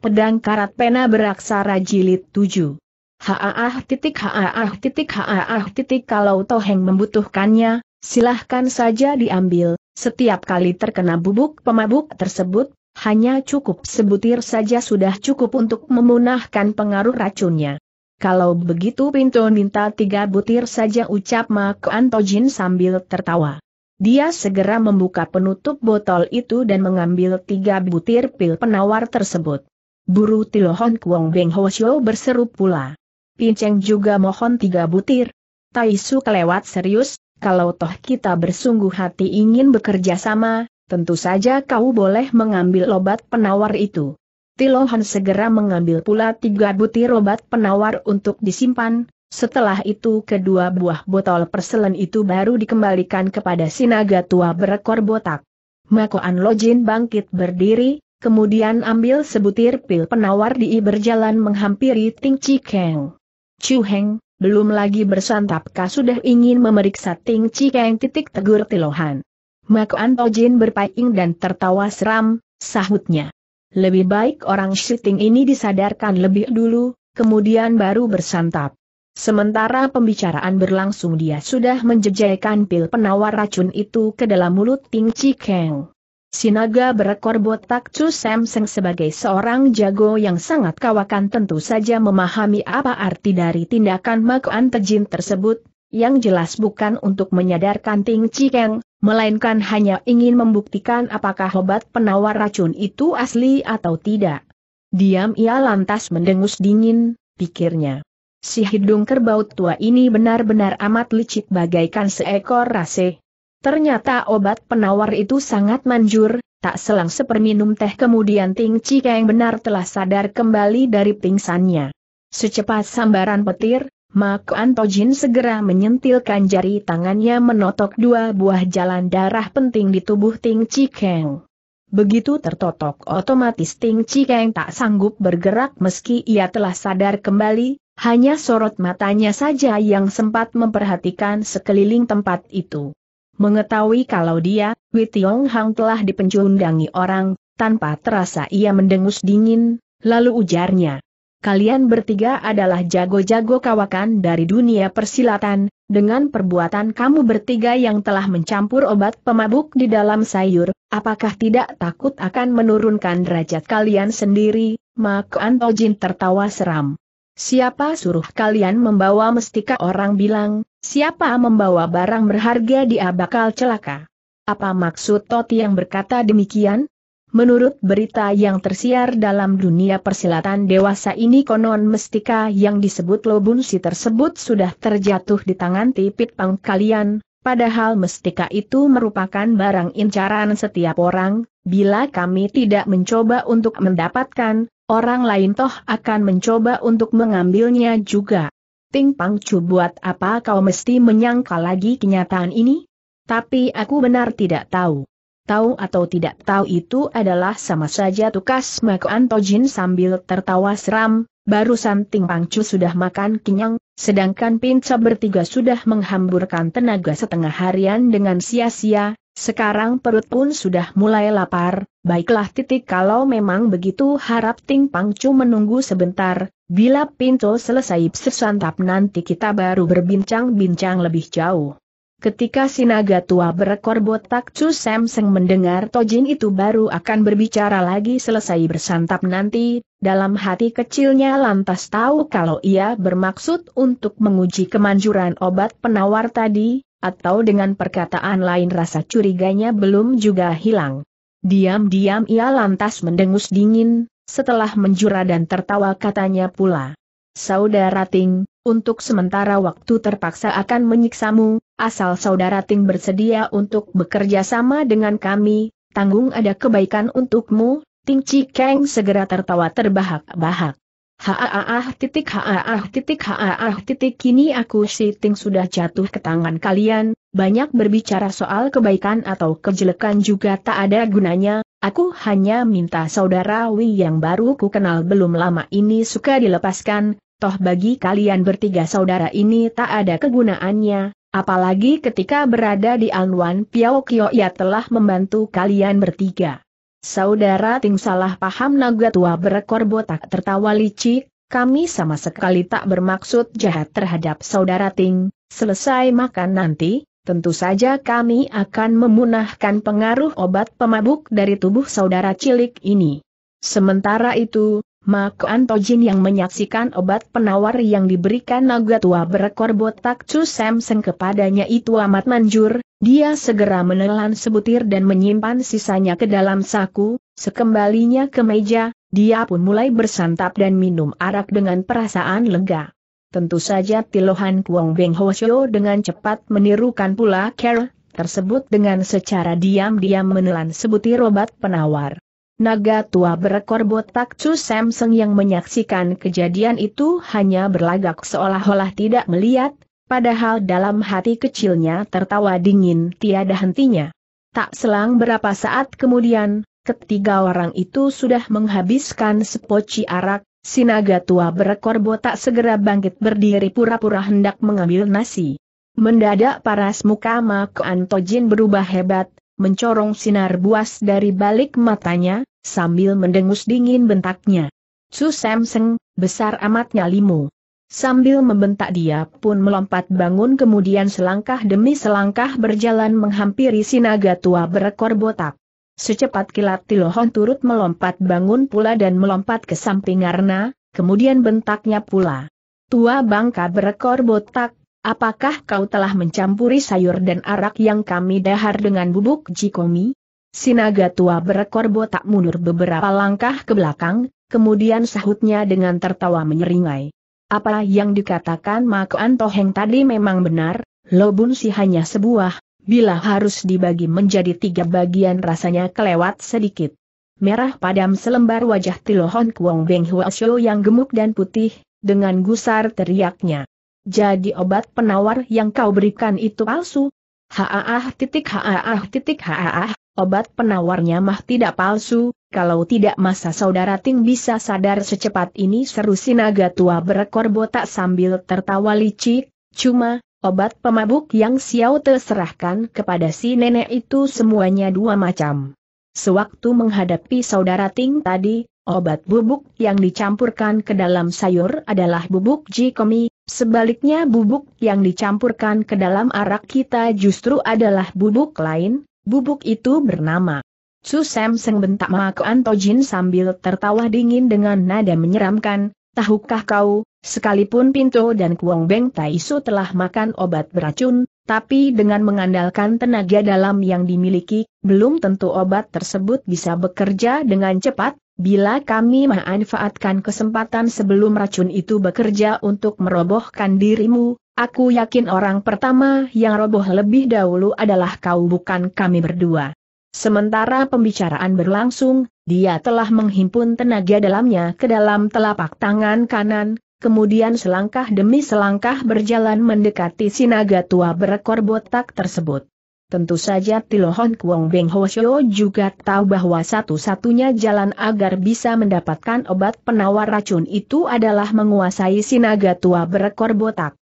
Pedang Karat Pena Beraksara Jilid 7. Haaah titik haaah titik haaah titik kalau Toheng membutuhkannya, silahkan saja diambil, setiap kali terkena bubuk pemabuk tersebut, hanya cukup sebutir saja sudah cukup untuk memunahkan pengaruh racunnya. Kalau begitu pintu minta tiga butir saja ucap Mak Antojin sambil tertawa. Dia segera membuka penutup botol itu dan mengambil tiga butir pil penawar tersebut. Buru Tilohon Kuang Beng Ho Xiao berseru pula. Pinceng juga mohon tiga butir. Taisu kelewat serius, kalau toh kita bersungguh hati ingin bekerja sama, tentu saja kau boleh mengambil obat penawar itu. Tilohon segera mengambil pula tiga butir obat penawar untuk disimpan, setelah itu kedua buah botol perselen itu baru dikembalikan kepada sinaga tua berekor botak. Makoan Lojin bangkit berdiri, kemudian ambil sebutir pil penawar di berjalan menghampiri Ting Chi Keng. Chu Heng, belum lagi bersantap bersantapkah sudah ingin memeriksa Ting Chi Keng titik tegur Tilohan. Mak Anto Jin berpaing dan tertawa seram, sahutnya. Lebih baik orang syuting ini disadarkan lebih dulu, kemudian baru bersantap. Sementara pembicaraan berlangsung dia sudah menjejaikan pil penawar racun itu ke dalam mulut Ting Chi Keng. Sinaga berekor botak Chu Samseng sebagai seorang jago yang sangat kawakan tentu saja memahami apa arti dari tindakan makuan tejin tersebut, yang jelas bukan untuk menyadarkan Ting Chikeng, melainkan hanya ingin membuktikan apakah obat penawar racun itu asli atau tidak. Diam ia lantas mendengus dingin, pikirnya. Si hidung kerbau tua ini benar-benar amat licik bagaikan seekor rase, Ternyata obat penawar itu sangat manjur, tak selang seperminum teh kemudian Ting Cikeng benar telah sadar kembali dari pingsannya. Secepat sambaran petir, Mak Antojin segera menyentilkan jari tangannya menotok dua buah jalan darah penting di tubuh Ting Cikeng. Begitu tertotok otomatis Ting Cikeng tak sanggup bergerak meski ia telah sadar kembali, hanya sorot matanya saja yang sempat memperhatikan sekeliling tempat itu. Mengetahui kalau dia, Wei Tiong Hang telah dipencundangi orang, tanpa terasa ia mendengus dingin, lalu ujarnya. Kalian bertiga adalah jago-jago kawakan dari dunia persilatan, dengan perbuatan kamu bertiga yang telah mencampur obat pemabuk di dalam sayur, apakah tidak takut akan menurunkan derajat kalian sendiri? Mak Antojin tertawa seram. Siapa suruh kalian membawa mestika orang bilang, siapa membawa barang berharga dia bakal celaka. Apa maksud Toti yang berkata demikian? Menurut berita yang tersiar dalam dunia persilatan dewasa ini konon mestika yang disebut lobunsi tersebut sudah terjatuh di tangan tipit pang kalian, Padahal mestika itu merupakan barang incaran setiap orang, bila kami tidak mencoba untuk mendapatkan, orang lain toh akan mencoba untuk mengambilnya juga. Ting Pangcu buat apa kau mesti menyangkal lagi kenyataan ini? Tapi aku benar tidak tahu. Tahu atau tidak tahu itu adalah sama saja tukas Mako Antojin sambil tertawa seram, barusan Ting Pangcu sudah makan kenyang, sedangkan Pinca bertiga sudah menghamburkan tenaga setengah harian dengan sia-sia, sekarang perut pun sudah mulai lapar, Baiklah titik kalau memang begitu harap Ting Pangcu menunggu sebentar, bila pintu selesai sesantap nanti kita baru berbincang-bincang lebih jauh. Ketika si naga tua berekor botak Chu Samseng mendengar Tojin itu baru akan berbicara lagi selesai bersantap nanti, dalam hati kecilnya lantas tahu kalau ia bermaksud untuk menguji kemanjuran obat penawar tadi, atau dengan perkataan lain rasa curiganya belum juga hilang. Diam-diam ia lantas mendengus dingin, setelah menjura dan tertawa katanya pula. Saudara Ting, untuk sementara waktu terpaksa akan menyiksamu, asal saudara Ting bersedia untuk bekerja sama dengan kami, tanggung ada kebaikan untukmu, Ting Chi Kang segera tertawa terbahak-bahak. Haaah titik haaah titik haaah titik kini aku si Ting sudah jatuh ke tangan kalian, banyak berbicara soal kebaikan atau kejelekan juga tak ada gunanya, aku hanya minta saudara Wi yang baru ku kenal belum lama ini suka dilepaskan, toh bagi kalian bertiga saudara ini tak ada kegunaannya, apalagi ketika berada di Anwan Piao Kio ia telah membantu kalian bertiga. Saudara Ting salah paham naga tua berekor botak tertawa licik, kami sama sekali tak bermaksud jahat terhadap saudara Ting, selesai makan nanti, tentu saja kami akan memunahkan pengaruh obat pemabuk dari tubuh saudara cilik ini. Sementara itu, Mako Antojin yang menyaksikan obat penawar yang diberikan naga tua berekor botak Chu Samseng kepadanya itu amat manjur, dia segera menelan sebutir dan menyimpan sisanya ke dalam saku, sekembalinya ke meja, dia pun mulai bersantap dan minum arak dengan perasaan lega. Tentu saja Tilohan Kuang Beng Hosyo dengan cepat menirukan pula Kerr tersebut dengan secara diam-diam menelan sebutir obat penawar. Naga tua berekor botak Chu Samseng yang menyaksikan kejadian itu hanya berlagak seolah-olah tidak melihat, padahal dalam hati kecilnya tertawa dingin tiada hentinya. Tak selang berapa saat kemudian, ketiga orang itu sudah menghabiskan sepoci arak, Sinaga tua berekor botak segera bangkit berdiri pura-pura hendak mengambil nasi. Mendadak paras muka Makoan Tojin berubah hebat, mencorong sinar buas dari balik matanya, sambil mendengus dingin bentaknya. Su Samseng, besar amat nyalimu. Sambil membentak dia pun melompat bangun kemudian selangkah demi selangkah berjalan menghampiri Sinaga tua berekor botak. Secepat kilat Tilohon turut melompat bangun pula dan melompat ke samping Arna, kemudian bentaknya pula. Tua bangka berekor botak, apakah kau telah mencampuri sayur dan arak yang kami dahar dengan bubuk jikomi? Sinaga tua berekor botak mundur beberapa langkah ke belakang, kemudian sahutnya dengan tertawa menyeringai. Apa yang dikatakan Makoan Toheng tadi memang benar, Lobun si hanya sebuah bila harus dibagi menjadi tiga bagian rasanya kelewat sedikit. Merah padam selembar wajah Tilohon Kuong Beng Hua Xiu yang gemuk dan putih, dengan gusar teriaknya. Jadi obat penawar yang kau berikan itu palsu? Haaah titik haaah titik haaah, obat penawarnya mah tidak palsu, kalau tidak masa saudara Ting bisa sadar secepat ini seru sinaga tua berekor botak sambil tertawa licik, cuma, Obat pemabuk yang Xiao Te serahkan kepada si nenek itu semuanya dua macam. Sewaktu menghadapi saudara Ting tadi, obat bubuk yang dicampurkan ke dalam sayur adalah bubuk jikomi, sebaliknya bubuk yang dicampurkan ke dalam arak kita justru adalah bubuk lain, bubuk itu bernama. Su Sam Seng bentak Mako Antojin sambil tertawa dingin dengan nada menyeramkan, tahukah kau, Sekalipun Pinto dan Kuang Beng Taisu telah makan obat beracun, tapi dengan mengandalkan tenaga dalam yang dimiliki, belum tentu obat tersebut bisa bekerja dengan cepat, bila kami memanfaatkan kesempatan sebelum racun itu bekerja untuk merobohkan dirimu, aku yakin orang pertama yang roboh lebih dahulu adalah kau bukan kami berdua. Sementara pembicaraan berlangsung, dia telah menghimpun tenaga dalamnya ke dalam telapak tangan kanan, kemudian selangkah demi selangkah berjalan mendekati sinaga tua berekor botak tersebut. Tentu saja Tilohon Kuang Beng Hosyo juga tahu bahwa satu-satunya jalan agar bisa mendapatkan obat penawar racun itu adalah menguasai sinaga tua berekor botak.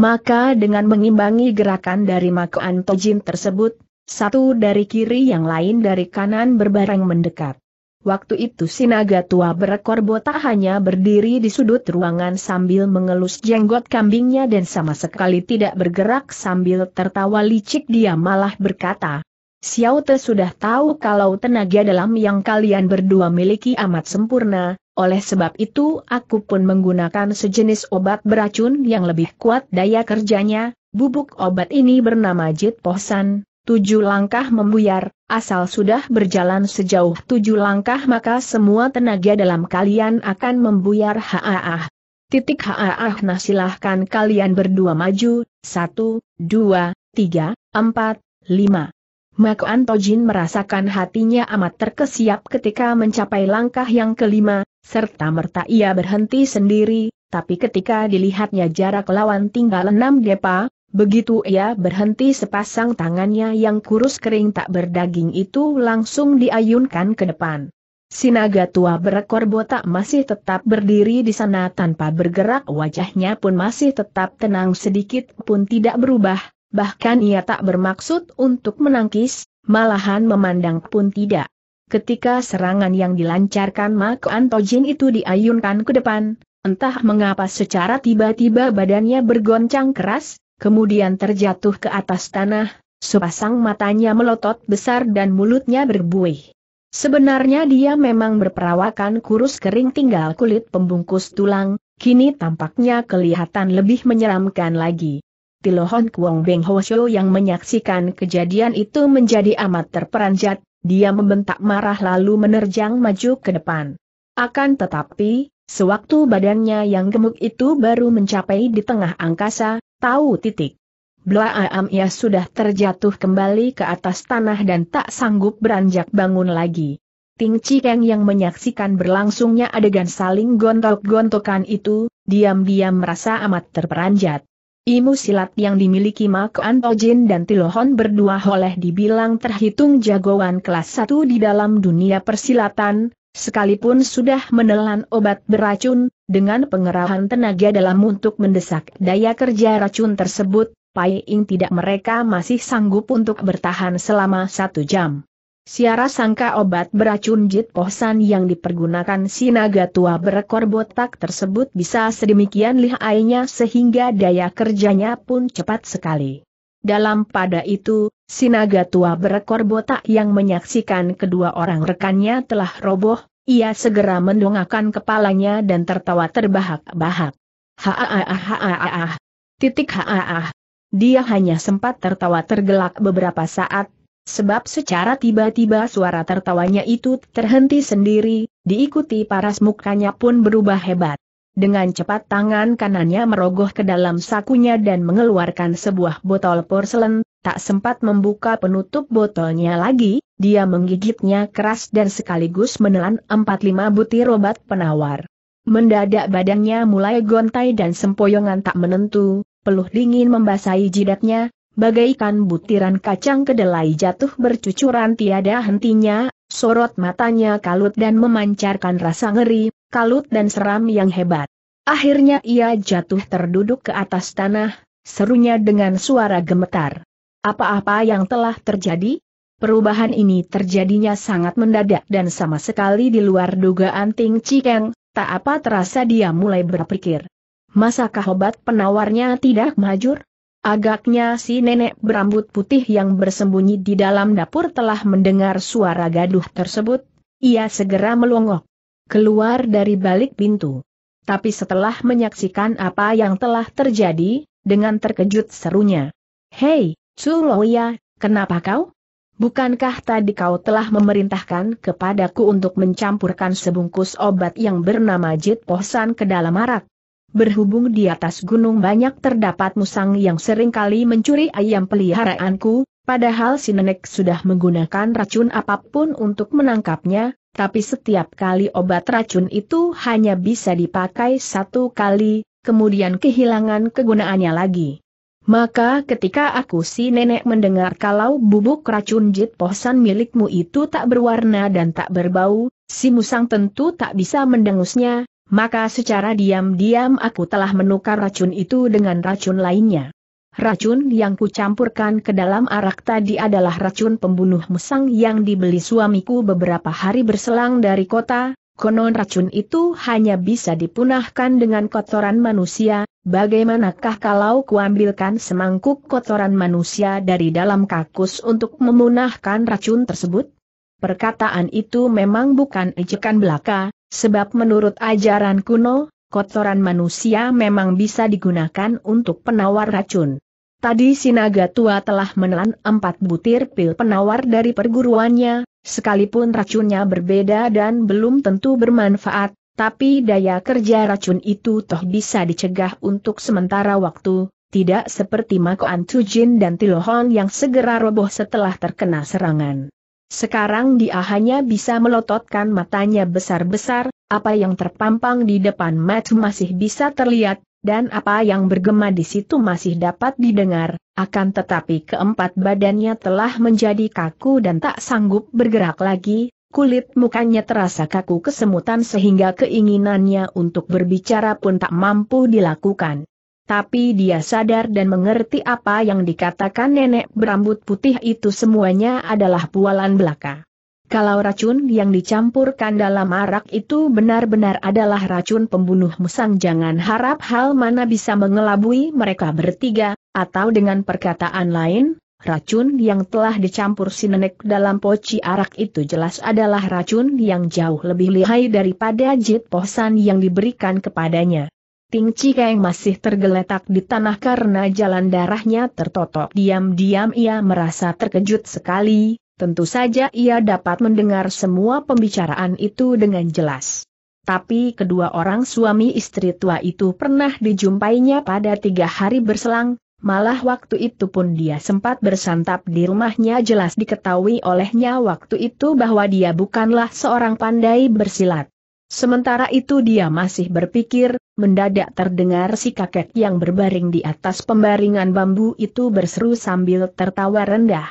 Maka dengan mengimbangi gerakan dari Mako antojin tersebut, satu dari kiri yang lain dari kanan berbareng mendekat. Waktu itu si naga tua berekor botak hanya berdiri di sudut ruangan sambil mengelus jenggot kambingnya dan sama sekali tidak bergerak sambil tertawa licik dia malah berkata, Xiao Te sudah tahu kalau tenaga dalam yang kalian berdua miliki amat sempurna, oleh sebab itu aku pun menggunakan sejenis obat beracun yang lebih kuat daya kerjanya, bubuk obat ini bernama Jit Pohsan, tujuh langkah membuyar, asal sudah berjalan sejauh tujuh langkah maka semua tenaga dalam kalian akan membuyar haaah. Titik haaah nah silahkan kalian berdua maju, satu, dua, tiga, empat, lima. Mak Antojin merasakan hatinya amat terkesiap ketika mencapai langkah yang kelima, serta merta ia berhenti sendiri, tapi ketika dilihatnya jarak lawan tinggal enam depa, Begitu ia berhenti sepasang tangannya yang kurus kering tak berdaging itu langsung diayunkan ke depan. Sinaga tua berekor botak masih tetap berdiri di sana tanpa bergerak wajahnya pun masih tetap tenang sedikit pun tidak berubah, bahkan ia tak bermaksud untuk menangkis, malahan memandang pun tidak. Ketika serangan yang dilancarkan Mak Antojin itu diayunkan ke depan, entah mengapa secara tiba-tiba badannya bergoncang keras, kemudian terjatuh ke atas tanah, sepasang matanya melotot besar dan mulutnya berbuih. Sebenarnya dia memang berperawakan kurus kering tinggal kulit pembungkus tulang, kini tampaknya kelihatan lebih menyeramkan lagi. Tilohon Kuang Beng Hosyo yang menyaksikan kejadian itu menjadi amat terperanjat, dia membentak marah lalu menerjang maju ke depan. Akan tetapi, sewaktu badannya yang gemuk itu baru mencapai di tengah angkasa, Tahu titik. Bla Aam ia sudah terjatuh kembali ke atas tanah dan tak sanggup beranjak bangun lagi. Ting Cikeng yang menyaksikan berlangsungnya adegan saling gontok-gontokan itu, diam-diam merasa amat terperanjat. Imu silat yang dimiliki Mak Antojin dan Tilohon berdua oleh dibilang terhitung jagoan kelas 1 di dalam dunia persilatan, sekalipun sudah menelan obat beracun, dengan pengerahan tenaga dalam untuk mendesak daya kerja racun tersebut, Pai Ing tidak mereka masih sanggup untuk bertahan selama satu jam. Siara sangka obat beracun Jit Pohsan yang dipergunakan si naga tua berekor botak tersebut bisa sedemikian lihainya sehingga daya kerjanya pun cepat sekali. Dalam pada itu, sinaga tua berekor botak yang menyaksikan kedua orang rekannya telah roboh, ia segera mendongakkan kepalanya dan tertawa terbahak-bahak. Haaah Titik haaah. Dia hanya sempat tertawa tergelak beberapa saat, sebab secara tiba-tiba suara tertawanya itu terhenti sendiri, diikuti paras mukanya pun berubah hebat. Dengan cepat tangan kanannya merogoh ke dalam sakunya dan mengeluarkan sebuah botol porselen, tak sempat membuka penutup botolnya lagi, dia menggigitnya keras dan sekaligus menelan 4-5 butir obat penawar. Mendadak badannya mulai gontai dan sempoyongan tak menentu, peluh dingin membasahi jidatnya, bagaikan butiran kacang kedelai jatuh bercucuran tiada hentinya, sorot matanya kalut dan memancarkan rasa ngeri, kalut dan seram yang hebat. Akhirnya ia jatuh terduduk ke atas tanah, serunya dengan suara gemetar. Apa-apa yang telah terjadi? Perubahan ini terjadinya sangat mendadak dan sama sekali di luar dugaan Ting Cikeng, tak apa terasa dia mulai berpikir. Masakah obat penawarnya tidak majur? Agaknya si nenek berambut putih yang bersembunyi di dalam dapur telah mendengar suara gaduh tersebut, ia segera melongok keluar dari balik pintu. Tapi setelah menyaksikan apa yang telah terjadi, dengan terkejut serunya. Hei, Loya, kenapa kau? Bukankah tadi kau telah memerintahkan kepadaku untuk mencampurkan sebungkus obat yang bernama Jit Pohsan ke dalam arak? Berhubung di atas gunung banyak terdapat musang yang seringkali mencuri ayam peliharaanku, padahal si nenek sudah menggunakan racun apapun untuk menangkapnya, tapi setiap kali obat racun itu hanya bisa dipakai satu kali, kemudian kehilangan kegunaannya lagi. Maka ketika aku si nenek mendengar kalau bubuk racun jit pohsan milikmu itu tak berwarna dan tak berbau, si musang tentu tak bisa mendengusnya, maka secara diam-diam aku telah menukar racun itu dengan racun lainnya. Racun yang kucampurkan ke dalam arak tadi adalah racun pembunuh musang yang dibeli suamiku beberapa hari berselang dari kota, konon racun itu hanya bisa dipunahkan dengan kotoran manusia, Bagaimanakah kalau kuambilkan semangkuk kotoran manusia dari dalam kakus untuk memunahkan racun tersebut? Perkataan itu memang bukan ejekan belaka, sebab menurut ajaran kuno, kotoran manusia memang bisa digunakan untuk penawar racun. Tadi sinaga tua telah menelan empat butir pil penawar dari perguruannya, sekalipun racunnya berbeda dan belum tentu bermanfaat, tapi daya kerja racun itu toh bisa dicegah untuk sementara waktu, tidak seperti Mako antujin dan Tilohon yang segera roboh setelah terkena serangan. Sekarang dia hanya bisa melototkan matanya besar-besar, apa yang terpampang di depan mat masih bisa terlihat, dan apa yang bergema di situ masih dapat didengar, akan tetapi keempat badannya telah menjadi kaku dan tak sanggup bergerak lagi, kulit mukanya terasa kaku kesemutan sehingga keinginannya untuk berbicara pun tak mampu dilakukan. Tapi dia sadar dan mengerti apa yang dikatakan nenek berambut putih itu semuanya adalah pualan belaka. Kalau racun yang dicampurkan dalam arak itu benar-benar adalah racun pembunuh musang jangan harap hal mana bisa mengelabui mereka bertiga, atau dengan perkataan lain, Racun yang telah dicampur si nenek dalam poci arak itu jelas adalah racun yang jauh lebih lihai daripada jit posan yang diberikan kepadanya. Ting Cikeng masih tergeletak di tanah karena jalan darahnya tertotok. Diam-diam ia merasa terkejut sekali, tentu saja ia dapat mendengar semua pembicaraan itu dengan jelas. Tapi kedua orang suami istri tua itu pernah dijumpainya pada tiga hari berselang, Malah waktu itu pun dia sempat bersantap di rumahnya jelas diketahui olehnya waktu itu bahwa dia bukanlah seorang pandai bersilat. Sementara itu dia masih berpikir, mendadak terdengar si kakek yang berbaring di atas pembaringan bambu itu berseru sambil tertawa rendah.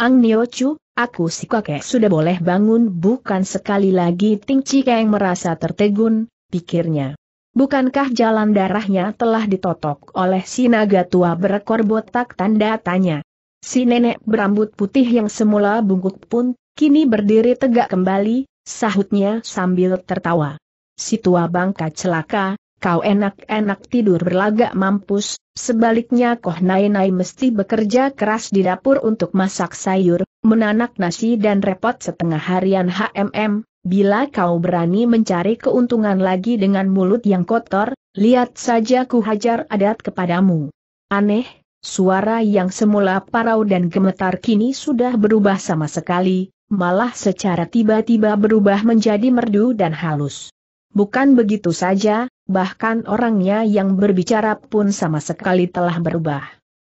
Ang Nio Chu, aku si kakek sudah boleh bangun bukan sekali lagi Ting Chi merasa tertegun, pikirnya. Bukankah jalan darahnya telah ditotok oleh si naga tua berekor botak tanda tanya? Si nenek berambut putih yang semula bungkuk pun, kini berdiri tegak kembali, sahutnya sambil tertawa. Si tua bangka celaka, kau enak-enak tidur berlagak mampus, sebaliknya koh nai-nai mesti bekerja keras di dapur untuk masak sayur, menanak nasi dan repot setengah harian HMM, Bila kau berani mencari keuntungan lagi dengan mulut yang kotor, lihat saja ku hajar adat kepadamu. Aneh, suara yang semula parau dan gemetar kini sudah berubah sama sekali, malah secara tiba-tiba berubah menjadi merdu dan halus. Bukan begitu saja, bahkan orangnya yang berbicara pun sama sekali telah berubah.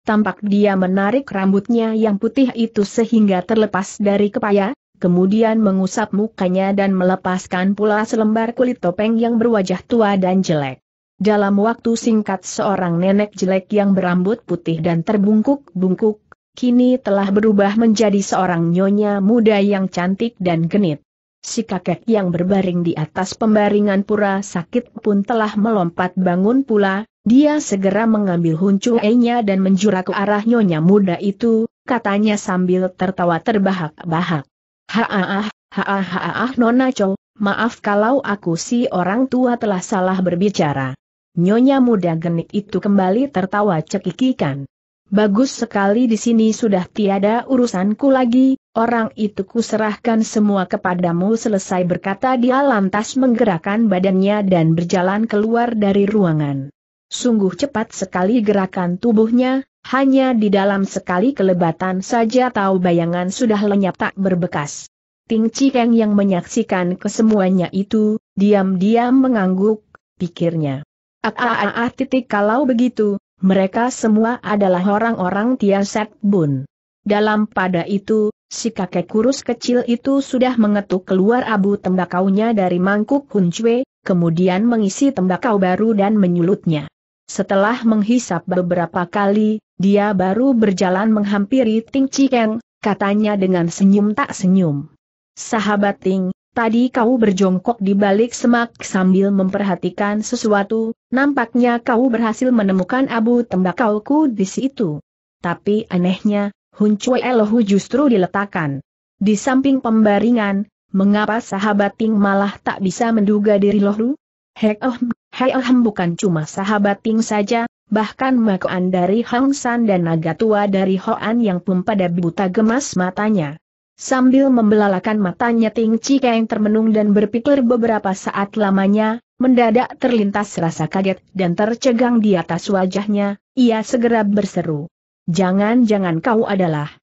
Tampak dia menarik rambutnya yang putih itu sehingga terlepas dari kepaya, kemudian mengusap mukanya dan melepaskan pula selembar kulit topeng yang berwajah tua dan jelek. Dalam waktu singkat seorang nenek jelek yang berambut putih dan terbungkuk-bungkuk, kini telah berubah menjadi seorang nyonya muda yang cantik dan genit. Si kakek yang berbaring di atas pembaringan pura sakit pun telah melompat bangun pula, dia segera mengambil enya dan menjura ke arah nyonya muda itu, katanya sambil tertawa terbahak-bahak. Haah, haah, haah, Nona Chow, maaf kalau aku si orang tua telah salah berbicara. Nyonya muda genit itu kembali tertawa cekikikan. Bagus sekali di sini sudah tiada urusanku lagi, orang itu kuserahkan semua kepadamu selesai berkata dia lantas menggerakkan badannya dan berjalan keluar dari ruangan. Sungguh cepat sekali gerakan tubuhnya, hanya di dalam sekali kelebatan saja tahu bayangan sudah lenyap tak berbekas. Ting Cikeng yang menyaksikan kesemuanya itu, diam-diam mengangguk, pikirnya. Ah titik kalau begitu, mereka semua adalah orang-orang Tiaset Bun. Dalam pada itu, si kakek kurus kecil itu sudah mengetuk keluar abu tembakaunya dari mangkuk Cue, kemudian mengisi tembakau baru dan menyulutnya. Setelah menghisap beberapa kali, dia baru berjalan menghampiri Ting Cikeng, katanya dengan senyum tak senyum. Sahabat Ting, tadi kau berjongkok di balik semak sambil memperhatikan sesuatu, nampaknya kau berhasil menemukan abu tembakauku di situ. Tapi anehnya, Hun Cui Elohu justru diletakkan. Di samping pembaringan, mengapa sahabat Ting malah tak bisa menduga diri Lohu? Hei Ohm, Hei bukan cuma sahabat Ting saja, bahkan Makoan dari Hang San dan naga tua dari Hoan yang pun pada buta gemas matanya. Sambil membelalakan matanya Ting Chika yang termenung dan berpikir beberapa saat lamanya, mendadak terlintas rasa kaget dan tercegang di atas wajahnya, ia segera berseru. Jangan-jangan kau adalah.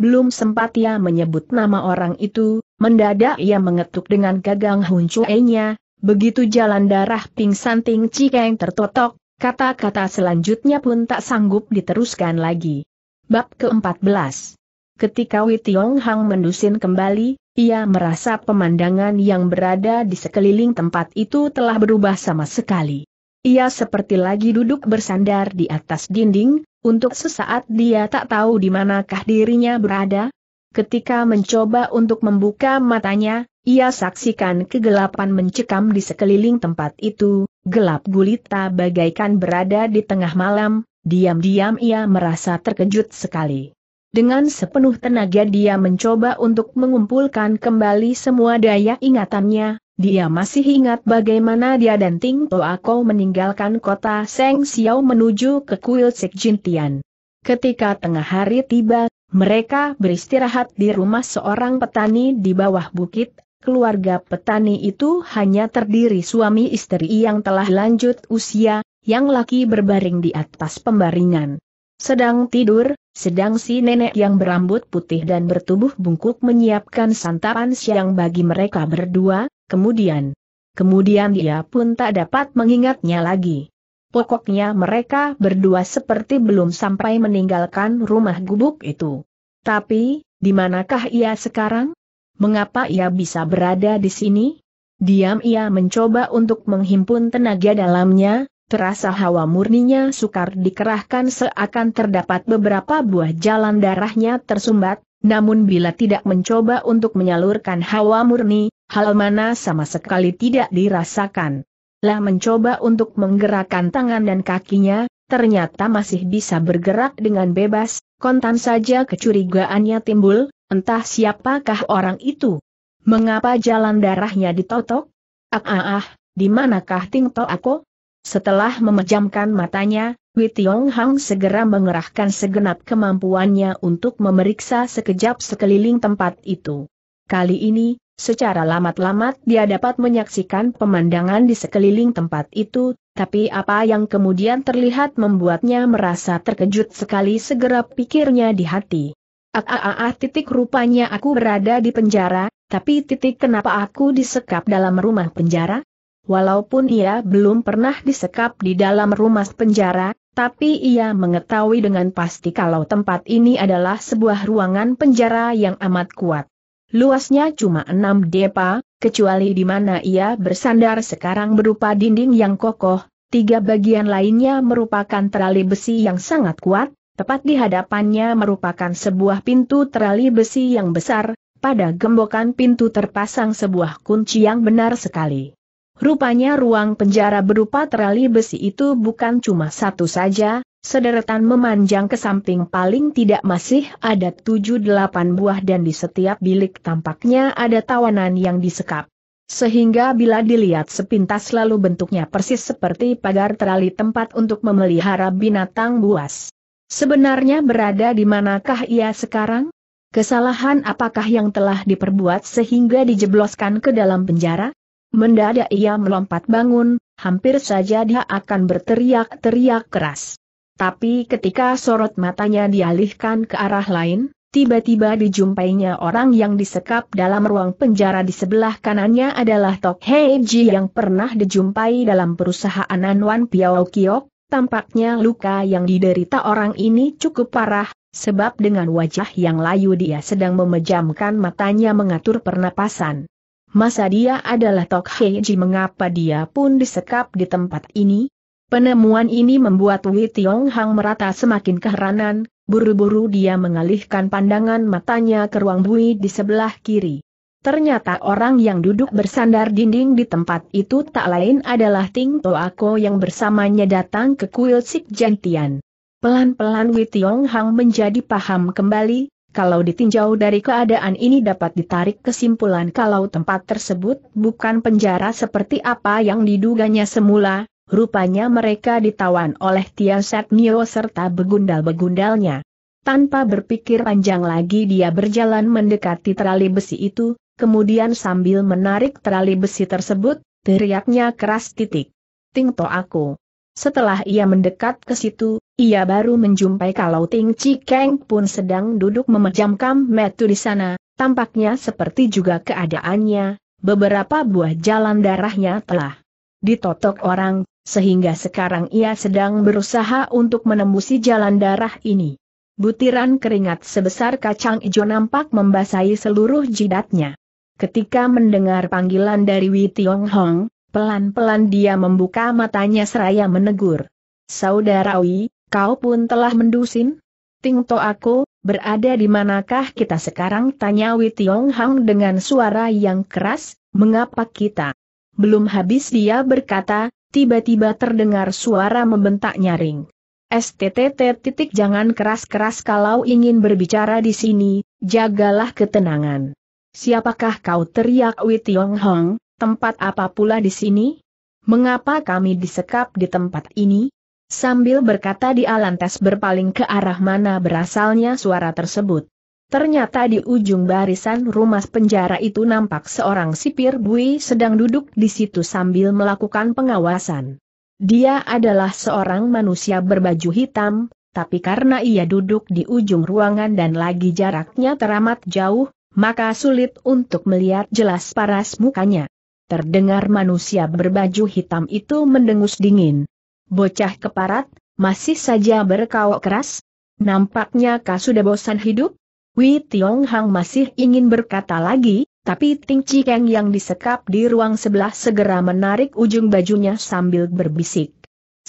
Belum sempat ia menyebut nama orang itu, mendadak ia mengetuk dengan gagang huncuenya, Begitu jalan darah pingsan Ting Cikeng tertotok, kata-kata selanjutnya pun tak sanggup diteruskan lagi. Bab ke-14 Ketika Tiong Hang mendusin kembali, ia merasa pemandangan yang berada di sekeliling tempat itu telah berubah sama sekali. Ia seperti lagi duduk bersandar di atas dinding, untuk sesaat dia tak tahu di manakah dirinya berada, Ketika mencoba untuk membuka matanya, ia saksikan kegelapan mencekam di sekeliling tempat itu, gelap gulita bagaikan berada di tengah malam, diam-diam ia merasa terkejut sekali. Dengan sepenuh tenaga dia mencoba untuk mengumpulkan kembali semua daya ingatannya, dia masih ingat bagaimana dia dan Ting Toako meninggalkan kota Seng Xiao menuju ke kuil Sek Jintian. Ketika tengah hari tiba, mereka beristirahat di rumah seorang petani di bawah bukit, keluarga petani itu hanya terdiri suami istri yang telah lanjut usia, yang laki berbaring di atas pembaringan. Sedang tidur, sedang si nenek yang berambut putih dan bertubuh bungkuk menyiapkan santapan siang bagi mereka berdua, kemudian. Kemudian dia pun tak dapat mengingatnya lagi. Pokoknya mereka berdua seperti belum sampai meninggalkan rumah gubuk itu. Tapi, di manakah ia sekarang? Mengapa ia bisa berada di sini? Diam ia mencoba untuk menghimpun tenaga dalamnya, terasa hawa murninya sukar dikerahkan seakan terdapat beberapa buah jalan darahnya tersumbat, namun bila tidak mencoba untuk menyalurkan hawa murni, hal mana sama sekali tidak dirasakan. Lah mencoba untuk menggerakkan tangan dan kakinya, ternyata masih bisa bergerak dengan bebas, kontan saja kecurigaannya timbul, entah siapakah orang itu. Mengapa jalan darahnya ditotok? Ah ah ah, di manakah Ting To aku? Setelah memejamkan matanya, Wei Tiong Hang segera mengerahkan segenap kemampuannya untuk memeriksa sekejap sekeliling tempat itu. Kali ini, Secara lamat-lamat dia dapat menyaksikan pemandangan di sekeliling tempat itu, tapi apa yang kemudian terlihat membuatnya merasa terkejut sekali segera pikirnya di hati. Ah, ah, ah, ah, titik rupanya aku berada di penjara, tapi titik kenapa aku disekap dalam rumah penjara? Walaupun ia belum pernah disekap di dalam rumah penjara, tapi ia mengetahui dengan pasti kalau tempat ini adalah sebuah ruangan penjara yang amat kuat. Luasnya cuma enam depa, kecuali di mana ia bersandar sekarang berupa dinding yang kokoh, tiga bagian lainnya merupakan terali besi yang sangat kuat, tepat di hadapannya merupakan sebuah pintu terali besi yang besar, pada gembokan pintu terpasang sebuah kunci yang benar sekali. Rupanya ruang penjara berupa terali besi itu bukan cuma satu saja, sederetan memanjang ke samping paling tidak masih ada tujuh delapan buah dan di setiap bilik tampaknya ada tawanan yang disekap. Sehingga bila dilihat sepintas lalu bentuknya persis seperti pagar terali tempat untuk memelihara binatang buas. Sebenarnya berada di manakah ia sekarang? Kesalahan apakah yang telah diperbuat sehingga dijebloskan ke dalam penjara? Mendadak ia melompat bangun, hampir saja dia akan berteriak-teriak keras. Tapi ketika sorot matanya dialihkan ke arah lain, tiba-tiba dijumpainya orang yang disekap dalam ruang penjara di sebelah kanannya adalah Tok Hei Ji yang pernah dijumpai dalam perusahaan Anwan Piao Kiok, Tampaknya luka yang diderita orang ini cukup parah, sebab dengan wajah yang layu dia sedang memejamkan matanya mengatur pernapasan. Masa dia adalah Tok Heiji mengapa dia pun disekap di tempat ini? Penemuan ini membuat Wei Tiong Hang merata semakin keheranan, buru-buru dia mengalihkan pandangan matanya ke ruang bui di sebelah kiri. Ternyata orang yang duduk bersandar dinding di tempat itu tak lain adalah Ting Toako yang bersamanya datang ke kuil Sik Jantian. Pelan-pelan Wei Tiong Hang menjadi paham kembali, kalau ditinjau dari keadaan ini dapat ditarik kesimpulan kalau tempat tersebut bukan penjara seperti apa yang diduganya semula, rupanya mereka ditawan oleh Tian Set Nio serta begundal-begundalnya. Tanpa berpikir panjang lagi dia berjalan mendekati terali besi itu, kemudian sambil menarik terali besi tersebut, teriaknya keras titik. Ting to aku. Setelah ia mendekat ke situ, ia baru menjumpai kalau Ting Chi Kang pun sedang duduk memejamkan metu di sana, tampaknya seperti juga keadaannya, beberapa buah jalan darahnya telah ditotok orang, sehingga sekarang ia sedang berusaha untuk menembusi jalan darah ini. Butiran keringat sebesar kacang ijo nampak membasahi seluruh jidatnya. Ketika mendengar panggilan dari Wei Tiong Hong, pelan-pelan dia membuka matanya seraya menegur. Saudara Wei, Kau pun telah mendusin? Tingto aku, berada di manakah kita sekarang? Tanya Witiong Hang dengan suara yang keras, mengapa kita? Belum habis dia berkata, tiba-tiba terdengar suara membentak nyaring. STTT titik jangan keras-keras kalau ingin berbicara di sini, jagalah ketenangan. Siapakah kau teriak Witiong Hang, tempat apa pula di sini? Mengapa kami disekap di tempat ini? Sambil berkata di lantas berpaling ke arah mana berasalnya suara tersebut. Ternyata di ujung barisan rumah penjara itu nampak seorang sipir bui sedang duduk di situ sambil melakukan pengawasan. Dia adalah seorang manusia berbaju hitam, tapi karena ia duduk di ujung ruangan dan lagi jaraknya teramat jauh, maka sulit untuk melihat jelas paras mukanya. Terdengar manusia berbaju hitam itu mendengus dingin. Bocah keparat, masih saja berkawak keras? Nampaknya kau sudah bosan hidup? Wei Tiong Hang masih ingin berkata lagi, tapi Ting Cikeng yang disekap di ruang sebelah segera menarik ujung bajunya sambil berbisik.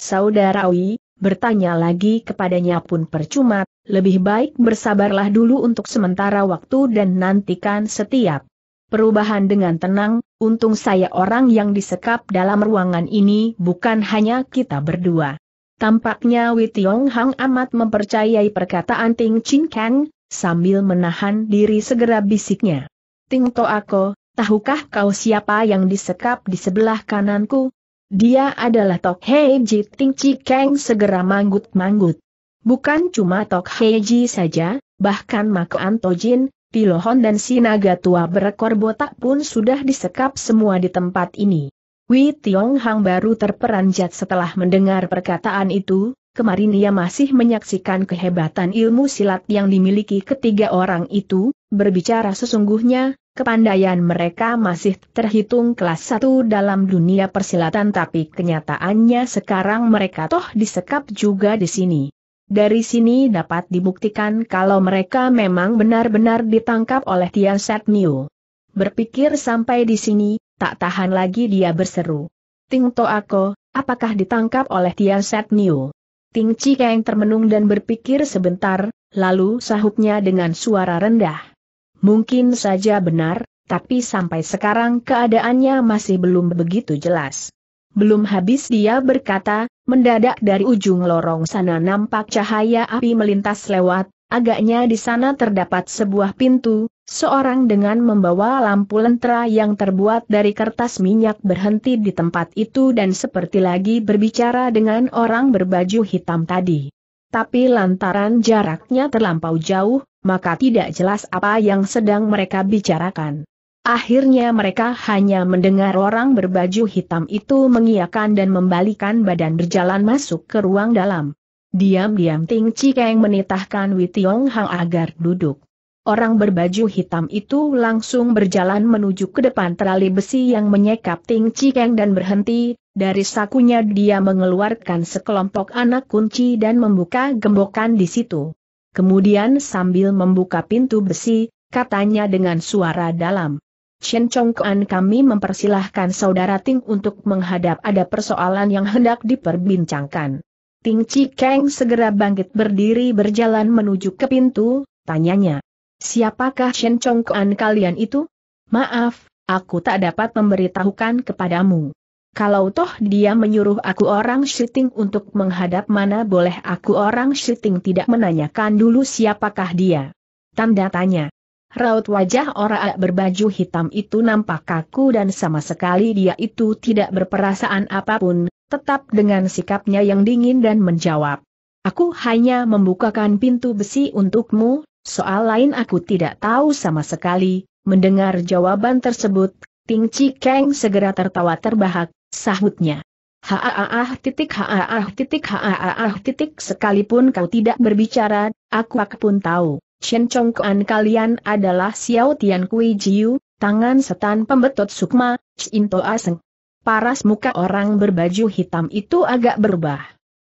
Saudara Wei, bertanya lagi kepadanya pun percuma, lebih baik bersabarlah dulu untuk sementara waktu dan nantikan setiap perubahan dengan tenang, Untung saya orang yang disekap dalam ruangan ini bukan hanya kita berdua. Tampaknya Witiong Hang amat mempercayai perkataan Ting Chin Kang, sambil menahan diri segera bisiknya. Ting To Ako, tahukah kau siapa yang disekap di sebelah kananku? Dia adalah Tok Hei Ji Ting Chi Kang segera manggut-manggut. Bukan cuma Tok Hei Ji saja, bahkan Mak Antojin, pilohon dan sinaga tua berekor botak pun sudah disekap semua di tempat ini. Wei Tiong Hang baru terperanjat setelah mendengar perkataan itu, kemarin ia masih menyaksikan kehebatan ilmu silat yang dimiliki ketiga orang itu, berbicara sesungguhnya, kepandaian mereka masih terhitung kelas satu dalam dunia persilatan tapi kenyataannya sekarang mereka toh disekap juga di sini. Dari sini dapat dibuktikan kalau mereka memang benar-benar ditangkap oleh Tian Set Niu. Berpikir sampai di sini, tak tahan lagi dia berseru. Ting To Ako, apakah ditangkap oleh Tian Set Niu? Ting Chi Kang termenung dan berpikir sebentar, lalu sahutnya dengan suara rendah. Mungkin saja benar, tapi sampai sekarang keadaannya masih belum begitu jelas. Belum habis dia berkata, mendadak dari ujung lorong sana nampak cahaya api melintas lewat, agaknya di sana terdapat sebuah pintu, seorang dengan membawa lampu lentera yang terbuat dari kertas minyak berhenti di tempat itu dan seperti lagi berbicara dengan orang berbaju hitam tadi. Tapi lantaran jaraknya terlampau jauh, maka tidak jelas apa yang sedang mereka bicarakan. Akhirnya mereka hanya mendengar orang berbaju hitam itu mengiakan dan membalikan badan berjalan masuk ke ruang dalam. Diam-diam Ting Chikeng menitahkan Witiong Hang agar duduk. Orang berbaju hitam itu langsung berjalan menuju ke depan terali besi yang menyekap Ting Chikeng dan berhenti, dari sakunya dia mengeluarkan sekelompok anak kunci dan membuka gembokan di situ. Kemudian sambil membuka pintu besi, katanya dengan suara dalam. Chen Chongkuan kami mempersilahkan saudara Ting untuk menghadap ada persoalan yang hendak diperbincangkan. Ting Chi Kang segera bangkit berdiri berjalan menuju ke pintu, tanyanya. Siapakah Chen Chongkuan kalian itu? Maaf, aku tak dapat memberitahukan kepadamu. Kalau toh dia menyuruh aku orang syuting untuk menghadap mana boleh aku orang syuting tidak menanyakan dulu siapakah dia. Tanda tanya. Raut wajah orang berbaju hitam itu nampak kaku dan sama sekali dia itu tidak berperasaan apapun, tetap dengan sikapnya yang dingin dan menjawab. Aku hanya membukakan pintu besi untukmu, soal lain aku tidak tahu sama sekali. Mendengar jawaban tersebut, Ting Chi Keng segera tertawa terbahak, sahutnya. Haaah titik haaah titik haaah titik sekalipun kau tidak berbicara, aku, aku pun tahu. Chen Chongkuan kalian adalah Xiao Tian Kui Jiu, tangan setan pembetot sukma, Cinto Aseng. Paras muka orang berbaju hitam itu agak berubah.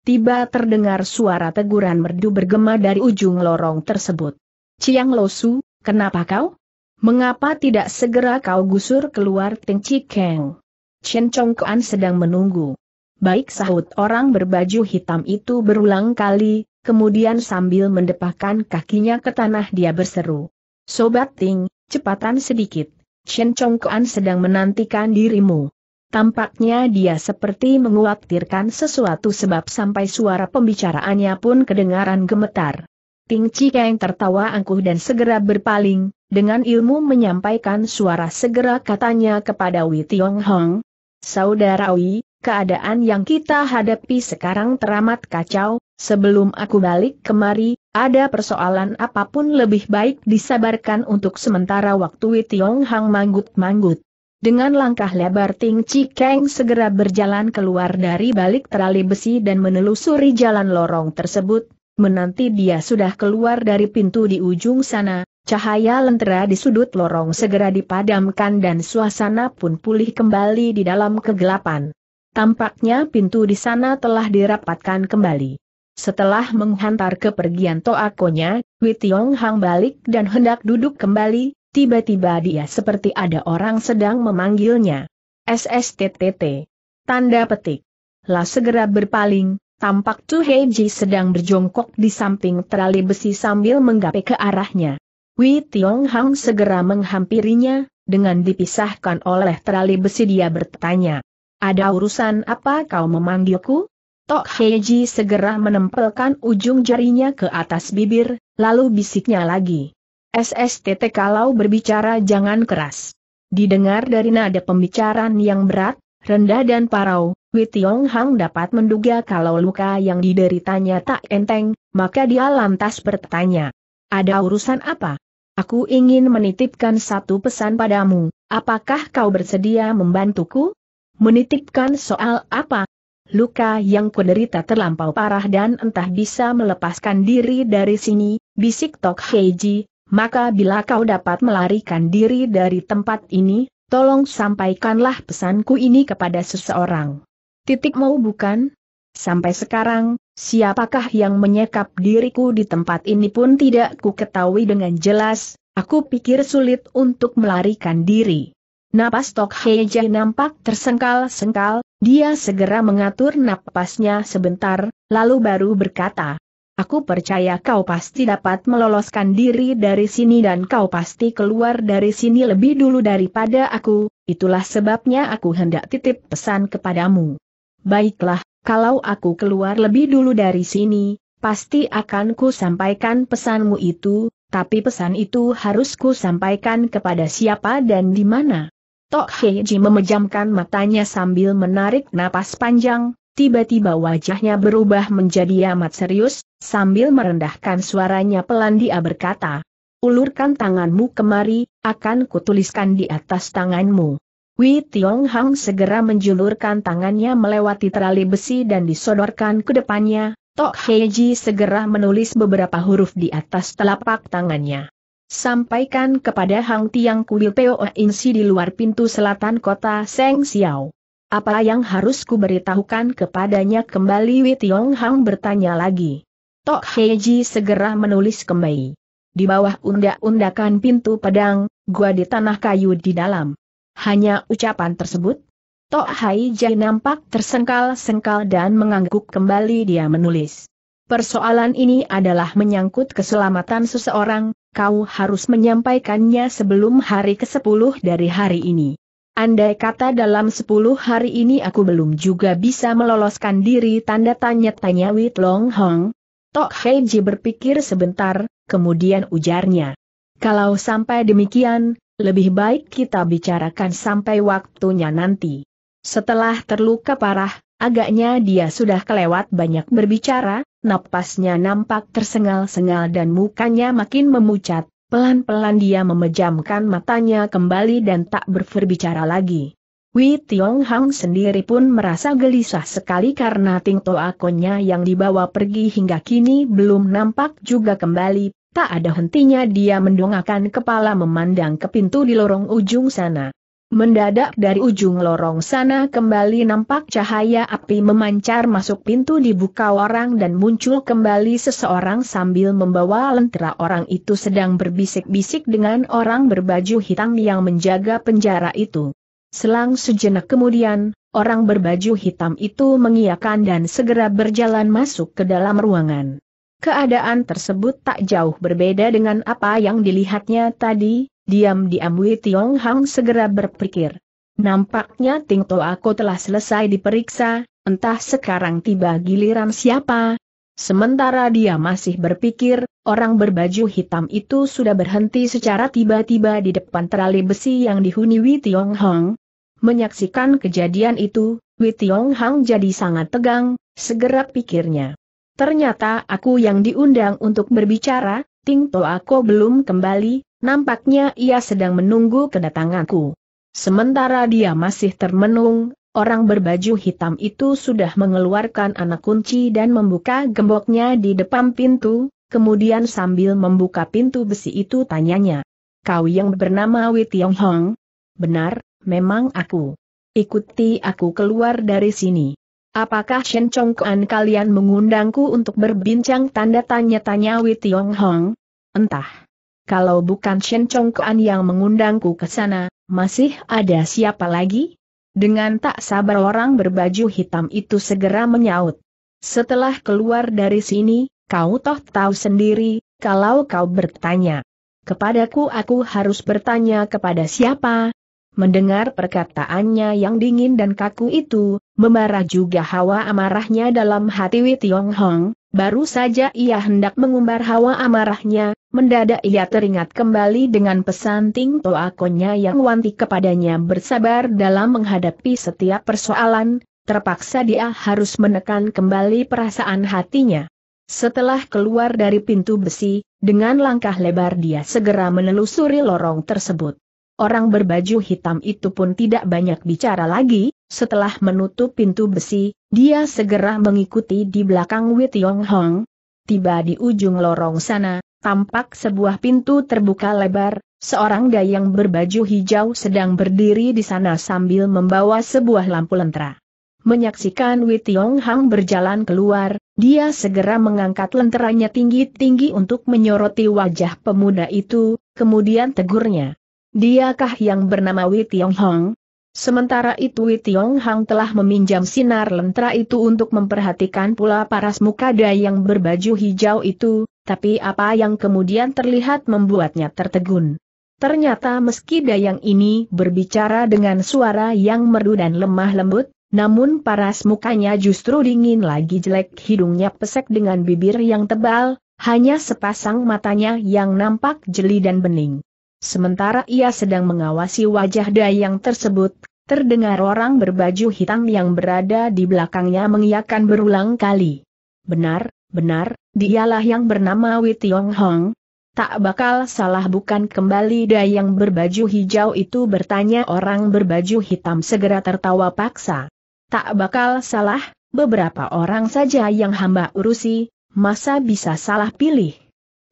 Tiba terdengar suara teguran merdu bergema dari ujung lorong tersebut. Ciang Losu, kenapa kau? Mengapa tidak segera kau gusur keluar Teng Chi Keng? Chen Chongkuan sedang menunggu. Baik sahut orang berbaju hitam itu berulang kali, kemudian sambil mendepahkan kakinya ke tanah dia berseru. Sobat Ting, cepatan sedikit, Shen Chongkuan sedang menantikan dirimu. Tampaknya dia seperti menguatirkan sesuatu sebab sampai suara pembicaraannya pun kedengaran gemetar. Ting Chikeng tertawa angkuh dan segera berpaling, dengan ilmu menyampaikan suara segera katanya kepada Wei Tiong Hong. Saudara Wei, keadaan yang kita hadapi sekarang teramat kacau, sebelum aku balik kemari, ada persoalan apapun lebih baik disabarkan untuk sementara waktu Tiong Hang manggut-manggut. Dengan langkah lebar Ting Chi Kang segera berjalan keluar dari balik terali besi dan menelusuri jalan lorong tersebut, menanti dia sudah keluar dari pintu di ujung sana, cahaya lentera di sudut lorong segera dipadamkan dan suasana pun pulih kembali di dalam kegelapan. Tampaknya pintu di sana telah dirapatkan kembali. Setelah menghantar kepergian Toakonya, Wei Tiong Hang balik dan hendak duduk kembali, tiba-tiba dia seperti ada orang sedang memanggilnya. SSTTT. Tanda petik. La segera berpaling, tampak Tu Heiji sedang berjongkok di samping terali besi sambil menggapai ke arahnya. Wei Tiong Hang segera menghampirinya, dengan dipisahkan oleh terali besi dia bertanya. Ada urusan apa kau memanggilku? Tok Heiji segera menempelkan ujung jarinya ke atas bibir, lalu bisiknya lagi. SSTT kalau berbicara jangan keras. Didengar dari nada pembicaraan yang berat, rendah dan parau, Tiong Hang dapat menduga kalau luka yang dideritanya tak enteng, maka dia lantas bertanya. Ada urusan apa? Aku ingin menitipkan satu pesan padamu, apakah kau bersedia membantuku? menitipkan soal apa? Luka yang kuderita terlampau parah dan entah bisa melepaskan diri dari sini, bisik Tok Heiji, maka bila kau dapat melarikan diri dari tempat ini, tolong sampaikanlah pesanku ini kepada seseorang. Titik mau bukan? Sampai sekarang, siapakah yang menyekap diriku di tempat ini pun tidak ku ketahui dengan jelas, aku pikir sulit untuk melarikan diri. Napas Tok Heje nampak tersengkal-sengkal, dia segera mengatur napasnya sebentar, lalu baru berkata, Aku percaya kau pasti dapat meloloskan diri dari sini dan kau pasti keluar dari sini lebih dulu daripada aku, itulah sebabnya aku hendak titip pesan kepadamu. Baiklah, kalau aku keluar lebih dulu dari sini, pasti akan ku sampaikan pesanmu itu, tapi pesan itu harus ku sampaikan kepada siapa dan di mana. Tok Heiji memejamkan matanya sambil menarik napas panjang, tiba-tiba wajahnya berubah menjadi amat serius, sambil merendahkan suaranya pelan dia berkata, Ulurkan tanganmu kemari, akan kutuliskan di atas tanganmu. Wei Tiong Hang segera menjulurkan tangannya melewati terali besi dan disodorkan ke depannya, Tok Heiji segera menulis beberapa huruf di atas telapak tangannya sampaikan kepada Hang Tiang Kuil Peo Insi di luar pintu selatan kota Seng Xiao. Apa yang harus kuberitahukan kepadanya kembali Wei Tiong Hang bertanya lagi. Tok Heiji segera menulis kembali. Di bawah undak-undakan pintu pedang, gua di tanah kayu di dalam. Hanya ucapan tersebut? Tok Heiji nampak tersengkal-sengkal dan mengangguk kembali dia menulis. Persoalan ini adalah menyangkut keselamatan seseorang, kau harus menyampaikannya sebelum hari ke-10 dari hari ini. Andai kata dalam 10 hari ini aku belum juga bisa meloloskan diri tanda tanya tanya Wit Long Hong. Tok Hei Ji berpikir sebentar, kemudian ujarnya. Kalau sampai demikian, lebih baik kita bicarakan sampai waktunya nanti. Setelah terluka parah, Agaknya dia sudah kelewat banyak berbicara, napasnya nampak tersengal-sengal dan mukanya makin memucat, pelan-pelan dia memejamkan matanya kembali dan tak berbicara lagi. Wei Tiong Hang sendiri pun merasa gelisah sekali karena Ting Toakonya yang dibawa pergi hingga kini belum nampak juga kembali, tak ada hentinya dia mendongakkan kepala memandang ke pintu di lorong ujung sana. Mendadak dari ujung lorong sana kembali nampak cahaya api memancar masuk pintu dibuka orang dan muncul kembali seseorang sambil membawa lentera orang itu sedang berbisik-bisik dengan orang berbaju hitam yang menjaga penjara itu. Selang sejenak kemudian, orang berbaju hitam itu mengiakan dan segera berjalan masuk ke dalam ruangan. Keadaan tersebut tak jauh berbeda dengan apa yang dilihatnya tadi, Diam-diam Wei Tiong Hang segera berpikir. Nampaknya Ting To aku telah selesai diperiksa, entah sekarang tiba giliran siapa. Sementara dia masih berpikir, orang berbaju hitam itu sudah berhenti secara tiba-tiba di depan terali besi yang dihuni Wei Tiong Hang. Menyaksikan kejadian itu, Wei Tiong Hang jadi sangat tegang, segera pikirnya. Ternyata aku yang diundang untuk berbicara, Ting To aku belum kembali, Nampaknya ia sedang menunggu kedatanganku. Sementara dia masih termenung, orang berbaju hitam itu sudah mengeluarkan anak kunci dan membuka gemboknya di depan pintu, kemudian sambil membuka pintu besi itu tanyanya. Kau yang bernama Wei Tiong Hong? Benar, memang aku. Ikuti aku keluar dari sini. Apakah Shen Chong Kuan kalian mengundangku untuk berbincang tanda tanya-tanya Wei Tiong Hong? Entah kalau bukan Shen Chongkoan yang mengundangku ke sana, masih ada siapa lagi? Dengan tak sabar orang berbaju hitam itu segera menyaut. Setelah keluar dari sini, kau toh tahu sendiri, kalau kau bertanya. Kepadaku aku harus bertanya kepada siapa? Mendengar perkataannya yang dingin dan kaku itu, memarah juga hawa amarahnya dalam hati Wei Tiong Hong, Baru saja ia hendak mengumbar hawa amarahnya, mendadak ia teringat kembali dengan pesan Ting Toakonya yang wanti kepadanya bersabar dalam menghadapi setiap persoalan, terpaksa dia harus menekan kembali perasaan hatinya. Setelah keluar dari pintu besi, dengan langkah lebar dia segera menelusuri lorong tersebut. Orang berbaju hitam itu pun tidak banyak bicara lagi, setelah menutup pintu besi, dia segera mengikuti di belakang Wei Tiong Hong. Tiba di ujung lorong sana, tampak sebuah pintu terbuka lebar, seorang dayang berbaju hijau sedang berdiri di sana sambil membawa sebuah lampu lentera. Menyaksikan Wei Tiong Hong berjalan keluar, dia segera mengangkat lenteranya tinggi-tinggi untuk menyoroti wajah pemuda itu, kemudian tegurnya. Diakah yang bernama Wei Tiong Hong? Sementara itu Tiong Hang telah meminjam sinar lentera itu untuk memperhatikan pula paras mukada yang berbaju hijau itu, tapi apa yang kemudian terlihat membuatnya tertegun. Ternyata meski Dayang ini berbicara dengan suara yang merdu dan lemah lembut, namun paras mukanya justru dingin lagi jelek hidungnya pesek dengan bibir yang tebal, hanya sepasang matanya yang nampak jeli dan bening. Sementara ia sedang mengawasi wajah Dayang tersebut, terdengar orang berbaju hitam yang berada di belakangnya mengiakan berulang kali. Benar, benar, dialah yang bernama Witiong Hong. Tak bakal salah bukan kembali Dayang berbaju hijau itu bertanya orang berbaju hitam segera tertawa paksa. Tak bakal salah, beberapa orang saja yang hamba urusi, masa bisa salah pilih?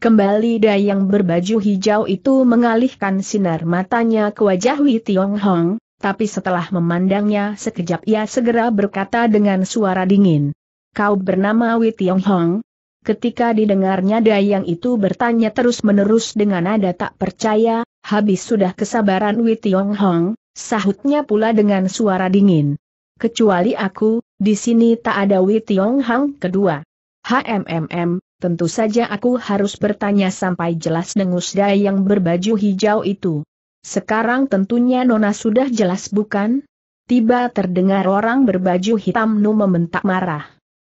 Kembali Dayang berbaju hijau itu mengalihkan sinar matanya ke wajah Wei Tiong Hong, tapi setelah memandangnya sekejap ia segera berkata dengan suara dingin. Kau bernama Wei Tiong Hong? Ketika didengarnya Dayang itu bertanya terus-menerus dengan nada tak percaya, habis sudah kesabaran Wei Tiong Hong, sahutnya pula dengan suara dingin. Kecuali aku, di sini tak ada Wei Tiong Hong kedua. HMMM, tentu saja aku harus bertanya sampai jelas dengusda yang berbaju hijau itu. Sekarang tentunya Nona sudah jelas bukan? Tiba terdengar orang berbaju hitam Nu membentak marah.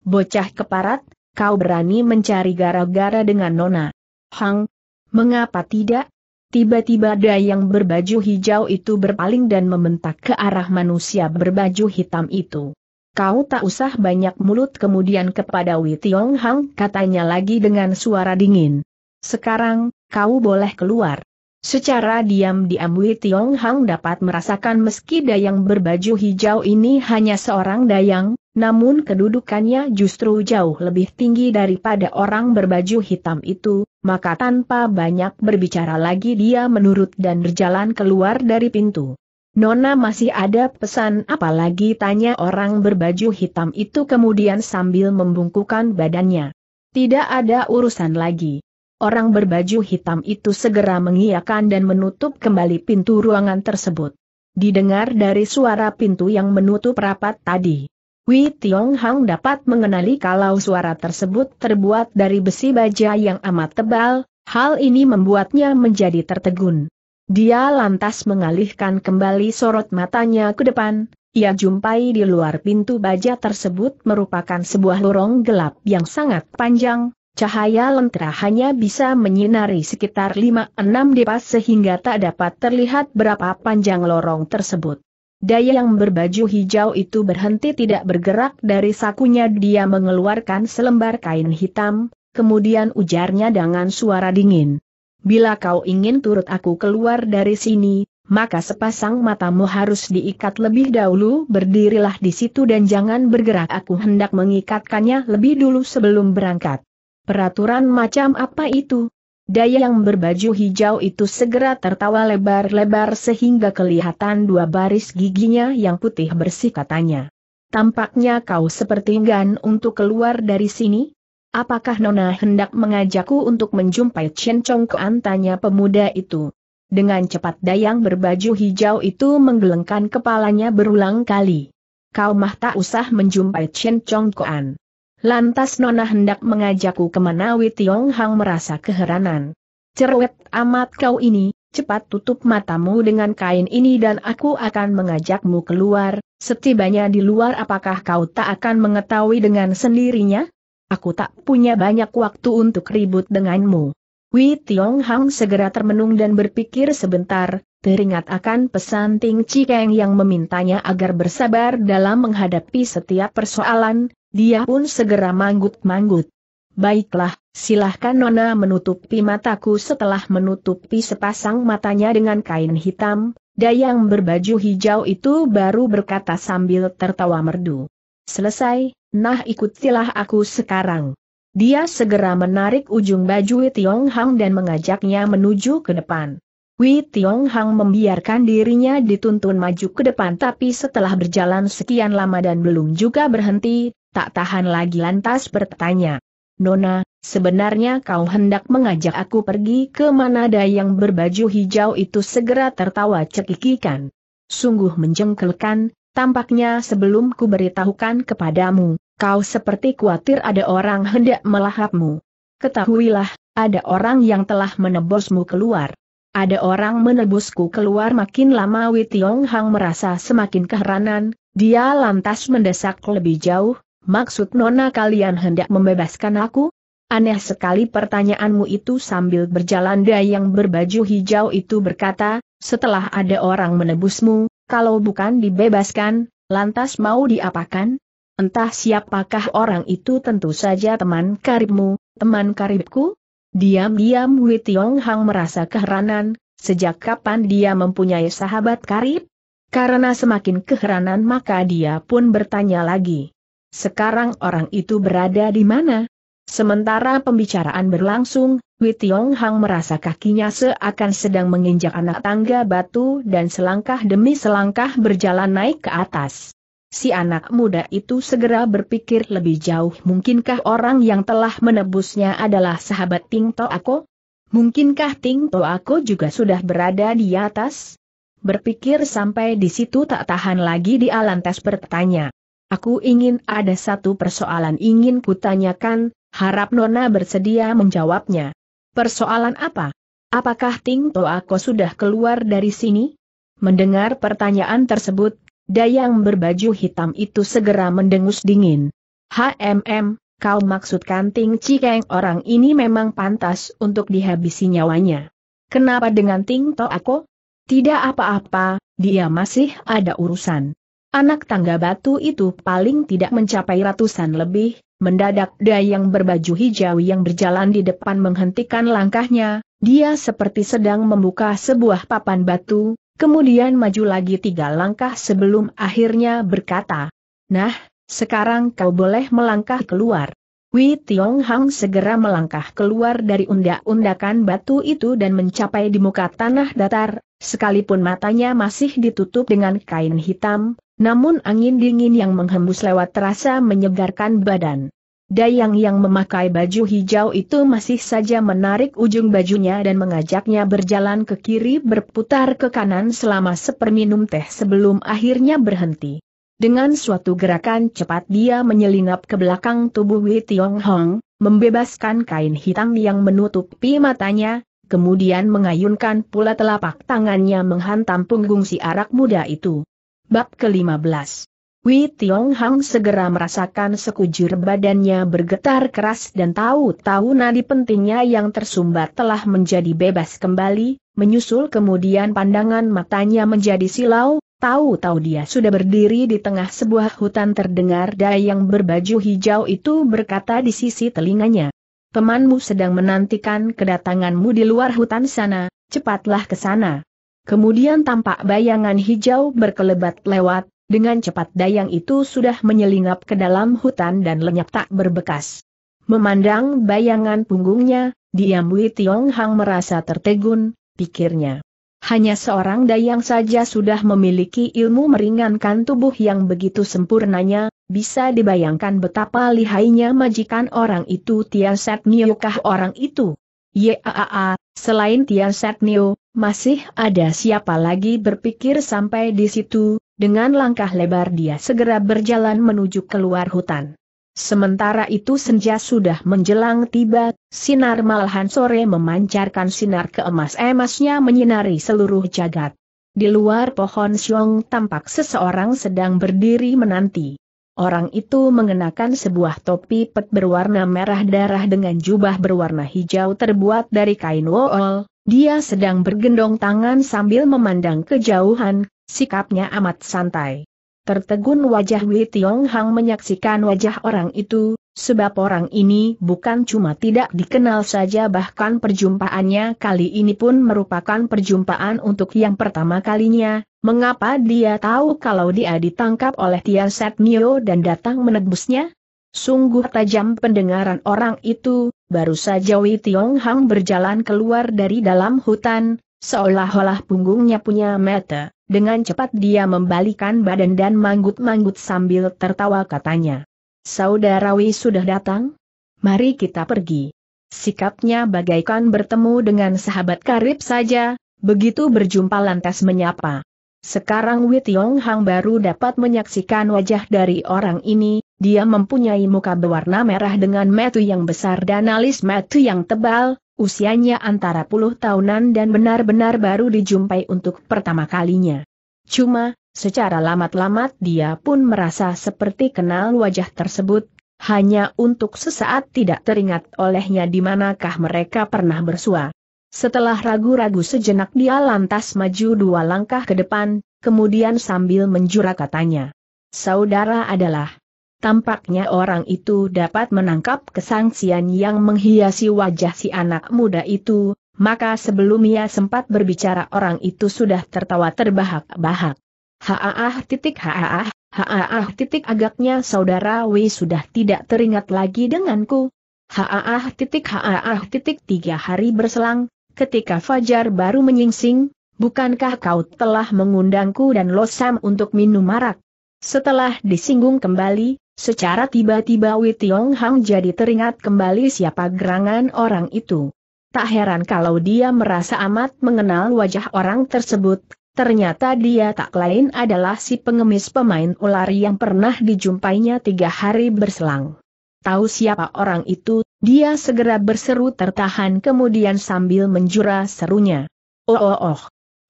Bocah keparat, kau berani mencari gara-gara dengan Nona. Hang, mengapa tidak? Tiba-tiba ada yang berbaju hijau itu berpaling dan membentak ke arah manusia berbaju hitam itu. Kau tak usah banyak mulut kemudian kepada Wei Tiong Hang katanya lagi dengan suara dingin. Sekarang, kau boleh keluar. Secara diam-diam Wei Tiong Hang dapat merasakan meski dayang berbaju hijau ini hanya seorang dayang, namun kedudukannya justru jauh lebih tinggi daripada orang berbaju hitam itu, maka tanpa banyak berbicara lagi dia menurut dan berjalan keluar dari pintu. Nona masih ada pesan apalagi tanya orang berbaju hitam itu kemudian sambil membungkukan badannya. Tidak ada urusan lagi. Orang berbaju hitam itu segera mengiakan dan menutup kembali pintu ruangan tersebut. Didengar dari suara pintu yang menutup rapat tadi. Wei Tiong Hang dapat mengenali kalau suara tersebut terbuat dari besi baja yang amat tebal, hal ini membuatnya menjadi tertegun. Dia lantas mengalihkan kembali sorot matanya ke depan, ia jumpai di luar pintu baja tersebut merupakan sebuah lorong gelap yang sangat panjang, cahaya lentera hanya bisa menyinari sekitar 5-6 depas sehingga tak dapat terlihat berapa panjang lorong tersebut. Daya yang berbaju hijau itu berhenti tidak bergerak dari sakunya dia mengeluarkan selembar kain hitam, kemudian ujarnya dengan suara dingin. Bila kau ingin turut aku keluar dari sini, maka sepasang matamu harus diikat lebih dahulu berdirilah di situ dan jangan bergerak aku hendak mengikatkannya lebih dulu sebelum berangkat. Peraturan macam apa itu? Daya yang berbaju hijau itu segera tertawa lebar-lebar sehingga kelihatan dua baris giginya yang putih bersih katanya. Tampaknya kau seperti enggan untuk keluar dari sini? Apakah Nona hendak mengajakku untuk menjumpai Chen Chong Kuan tanya pemuda itu. Dengan cepat dayang berbaju hijau itu menggelengkan kepalanya berulang kali. Kau mah tak usah menjumpai Chen Chong Kuan. Lantas Nona hendak mengajakku kemana Tiong Hang merasa keheranan. Cerewet amat kau ini, cepat tutup matamu dengan kain ini dan aku akan mengajakmu keluar, setibanya di luar apakah kau tak akan mengetahui dengan sendirinya? Aku tak punya banyak waktu untuk ribut denganmu. Wei Tiong Hang segera termenung dan berpikir sebentar, teringat akan pesan Ting Chikeng yang memintanya agar bersabar dalam menghadapi setiap persoalan, dia pun segera manggut-manggut. Baiklah, silahkan Nona menutupi mataku setelah menutupi sepasang matanya dengan kain hitam, Dayang berbaju hijau itu baru berkata sambil tertawa merdu. Selesai, nah ikutilah aku sekarang. Dia segera menarik ujung baju Wei Tiong Hang dan mengajaknya menuju ke depan. Wei Tiong Hang membiarkan dirinya dituntun maju ke depan tapi setelah berjalan sekian lama dan belum juga berhenti, tak tahan lagi lantas bertanya. Nona, sebenarnya kau hendak mengajak aku pergi ke manada yang berbaju hijau itu segera tertawa cekikikan. Sungguh menjengkelkan, Tampaknya sebelum ku beritahukan kepadamu, kau seperti khawatir ada orang hendak melahapmu. Ketahuilah, ada orang yang telah menebosmu keluar. Ada orang menebusku keluar makin lama Wei Tiong Hang merasa semakin keheranan, dia lantas mendesak lebih jauh, maksud nona kalian hendak membebaskan aku? Aneh sekali pertanyaanmu itu sambil berjalan dia yang berbaju hijau itu berkata, setelah ada orang menebusmu, kalau bukan dibebaskan, lantas mau diapakan? Entah siapakah orang itu tentu saja teman karibmu, teman karibku? Diam-diam Wei Tiong Hang merasa keheranan, sejak kapan dia mempunyai sahabat karib? Karena semakin keheranan maka dia pun bertanya lagi. Sekarang orang itu berada di mana? Sementara pembicaraan berlangsung, Tiong Hang merasa kakinya seakan sedang menginjak anak tangga batu dan selangkah demi selangkah berjalan naik ke atas. Si anak muda itu segera berpikir lebih jauh mungkinkah orang yang telah menebusnya adalah sahabat Ting To Ako? Mungkinkah Ting To Ako juga sudah berada di atas? Berpikir sampai di situ tak tahan lagi di Alantes bertanya. Aku ingin ada satu persoalan ingin kutanyakan, harap Nona bersedia menjawabnya. Persoalan apa? Apakah Ting Toako sudah keluar dari sini? Mendengar pertanyaan tersebut, dayang berbaju hitam itu segera mendengus dingin. HMM, kau maksudkan Ting Cikeng orang ini memang pantas untuk dihabisi nyawanya. Kenapa dengan Ting Toako? Tidak apa-apa, dia masih ada urusan. Anak tangga batu itu paling tidak mencapai ratusan lebih, mendadak dayang berbaju hijau yang berjalan di depan menghentikan langkahnya, dia seperti sedang membuka sebuah papan batu, kemudian maju lagi tiga langkah sebelum akhirnya berkata, Nah, sekarang kau boleh melangkah keluar. Wei Tiong Hang segera melangkah keluar dari undak-undakan batu itu dan mencapai di muka tanah datar, Sekalipun matanya masih ditutup dengan kain hitam, namun angin dingin yang menghembus lewat terasa menyegarkan badan. Dayang yang memakai baju hijau itu masih saja menarik ujung bajunya dan mengajaknya berjalan ke kiri berputar ke kanan selama seperminum teh sebelum akhirnya berhenti. Dengan suatu gerakan cepat dia menyelinap ke belakang tubuh Wei Tiong Hong, membebaskan kain hitam yang menutupi matanya, kemudian mengayunkan pula telapak tangannya menghantam punggung si arak muda itu. Bab ke-15 Wei Tiong Hang segera merasakan sekujur badannya bergetar keras dan tahu-tahu nadi pentingnya yang tersumbat telah menjadi bebas kembali, menyusul kemudian pandangan matanya menjadi silau, tahu-tahu dia sudah berdiri di tengah sebuah hutan terdengar dayang berbaju hijau itu berkata di sisi telinganya. Temanmu sedang menantikan kedatanganmu di luar hutan sana, cepatlah ke sana. Kemudian tampak bayangan hijau berkelebat lewat, dengan cepat dayang itu sudah menyelinap ke dalam hutan dan lenyap tak berbekas. Memandang bayangan punggungnya, Diamui Tiong Hang merasa tertegun, pikirnya. Hanya seorang dayang saja sudah memiliki ilmu meringankan tubuh yang begitu sempurnanya, bisa dibayangkan betapa lihainya majikan orang itu Tian Set kah orang itu. Yaaa, selain Tian Set Nio, masih ada siapa lagi berpikir sampai di situ, dengan langkah lebar dia segera berjalan menuju keluar hutan. Sementara itu senja sudah menjelang tiba, sinar malahan sore memancarkan sinar keemas-emasnya menyinari seluruh jagat. Di luar pohon siong tampak seseorang sedang berdiri menanti. Orang itu mengenakan sebuah topi pet berwarna merah darah dengan jubah berwarna hijau terbuat dari kain wool. Dia sedang bergendong tangan sambil memandang kejauhan, sikapnya amat santai. Tertegun wajah Wei Tiong Hang menyaksikan wajah orang itu, sebab orang ini bukan cuma tidak dikenal saja bahkan perjumpaannya kali ini pun merupakan perjumpaan untuk yang pertama kalinya, Mengapa dia tahu kalau dia ditangkap oleh Tian Set Mio dan datang menebusnya? Sungguh tajam pendengaran orang itu, baru saja Wei Tiong Hang berjalan keluar dari dalam hutan, seolah-olah punggungnya punya mata, dengan cepat dia membalikan badan dan manggut-manggut sambil tertawa katanya. Saudara Wei sudah datang? Mari kita pergi. Sikapnya bagaikan bertemu dengan sahabat karib saja, begitu berjumpa lantas menyapa. Sekarang Wit Yong Hang baru dapat menyaksikan wajah dari orang ini, dia mempunyai muka berwarna merah dengan metu yang besar dan alis metu yang tebal, usianya antara puluh tahunan dan benar-benar baru dijumpai untuk pertama kalinya. Cuma, secara lamat-lamat dia pun merasa seperti kenal wajah tersebut, hanya untuk sesaat tidak teringat olehnya di manakah mereka pernah bersua. Setelah ragu-ragu sejenak dia lantas maju dua langkah ke depan, kemudian sambil menjura katanya. Saudara adalah. Tampaknya orang itu dapat menangkap kesangsian yang menghiasi wajah si anak muda itu, maka sebelum ia sempat berbicara orang itu sudah tertawa terbahak-bahak. Haaah titik haaah, haaah titik agaknya saudara Wei sudah tidak teringat lagi denganku, Haaah titik haaah titik tiga hari berselang, ketika Fajar baru menyingsing, bukankah kau telah mengundangku dan Losam untuk minum marak? Setelah disinggung kembali, secara tiba-tiba Witiong Hang jadi teringat kembali siapa gerangan orang itu. Tak heran kalau dia merasa amat mengenal wajah orang tersebut, ternyata dia tak lain adalah si pengemis pemain ular yang pernah dijumpainya tiga hari berselang tahu siapa orang itu, dia segera berseru tertahan kemudian sambil menjura serunya. Oh oh oh.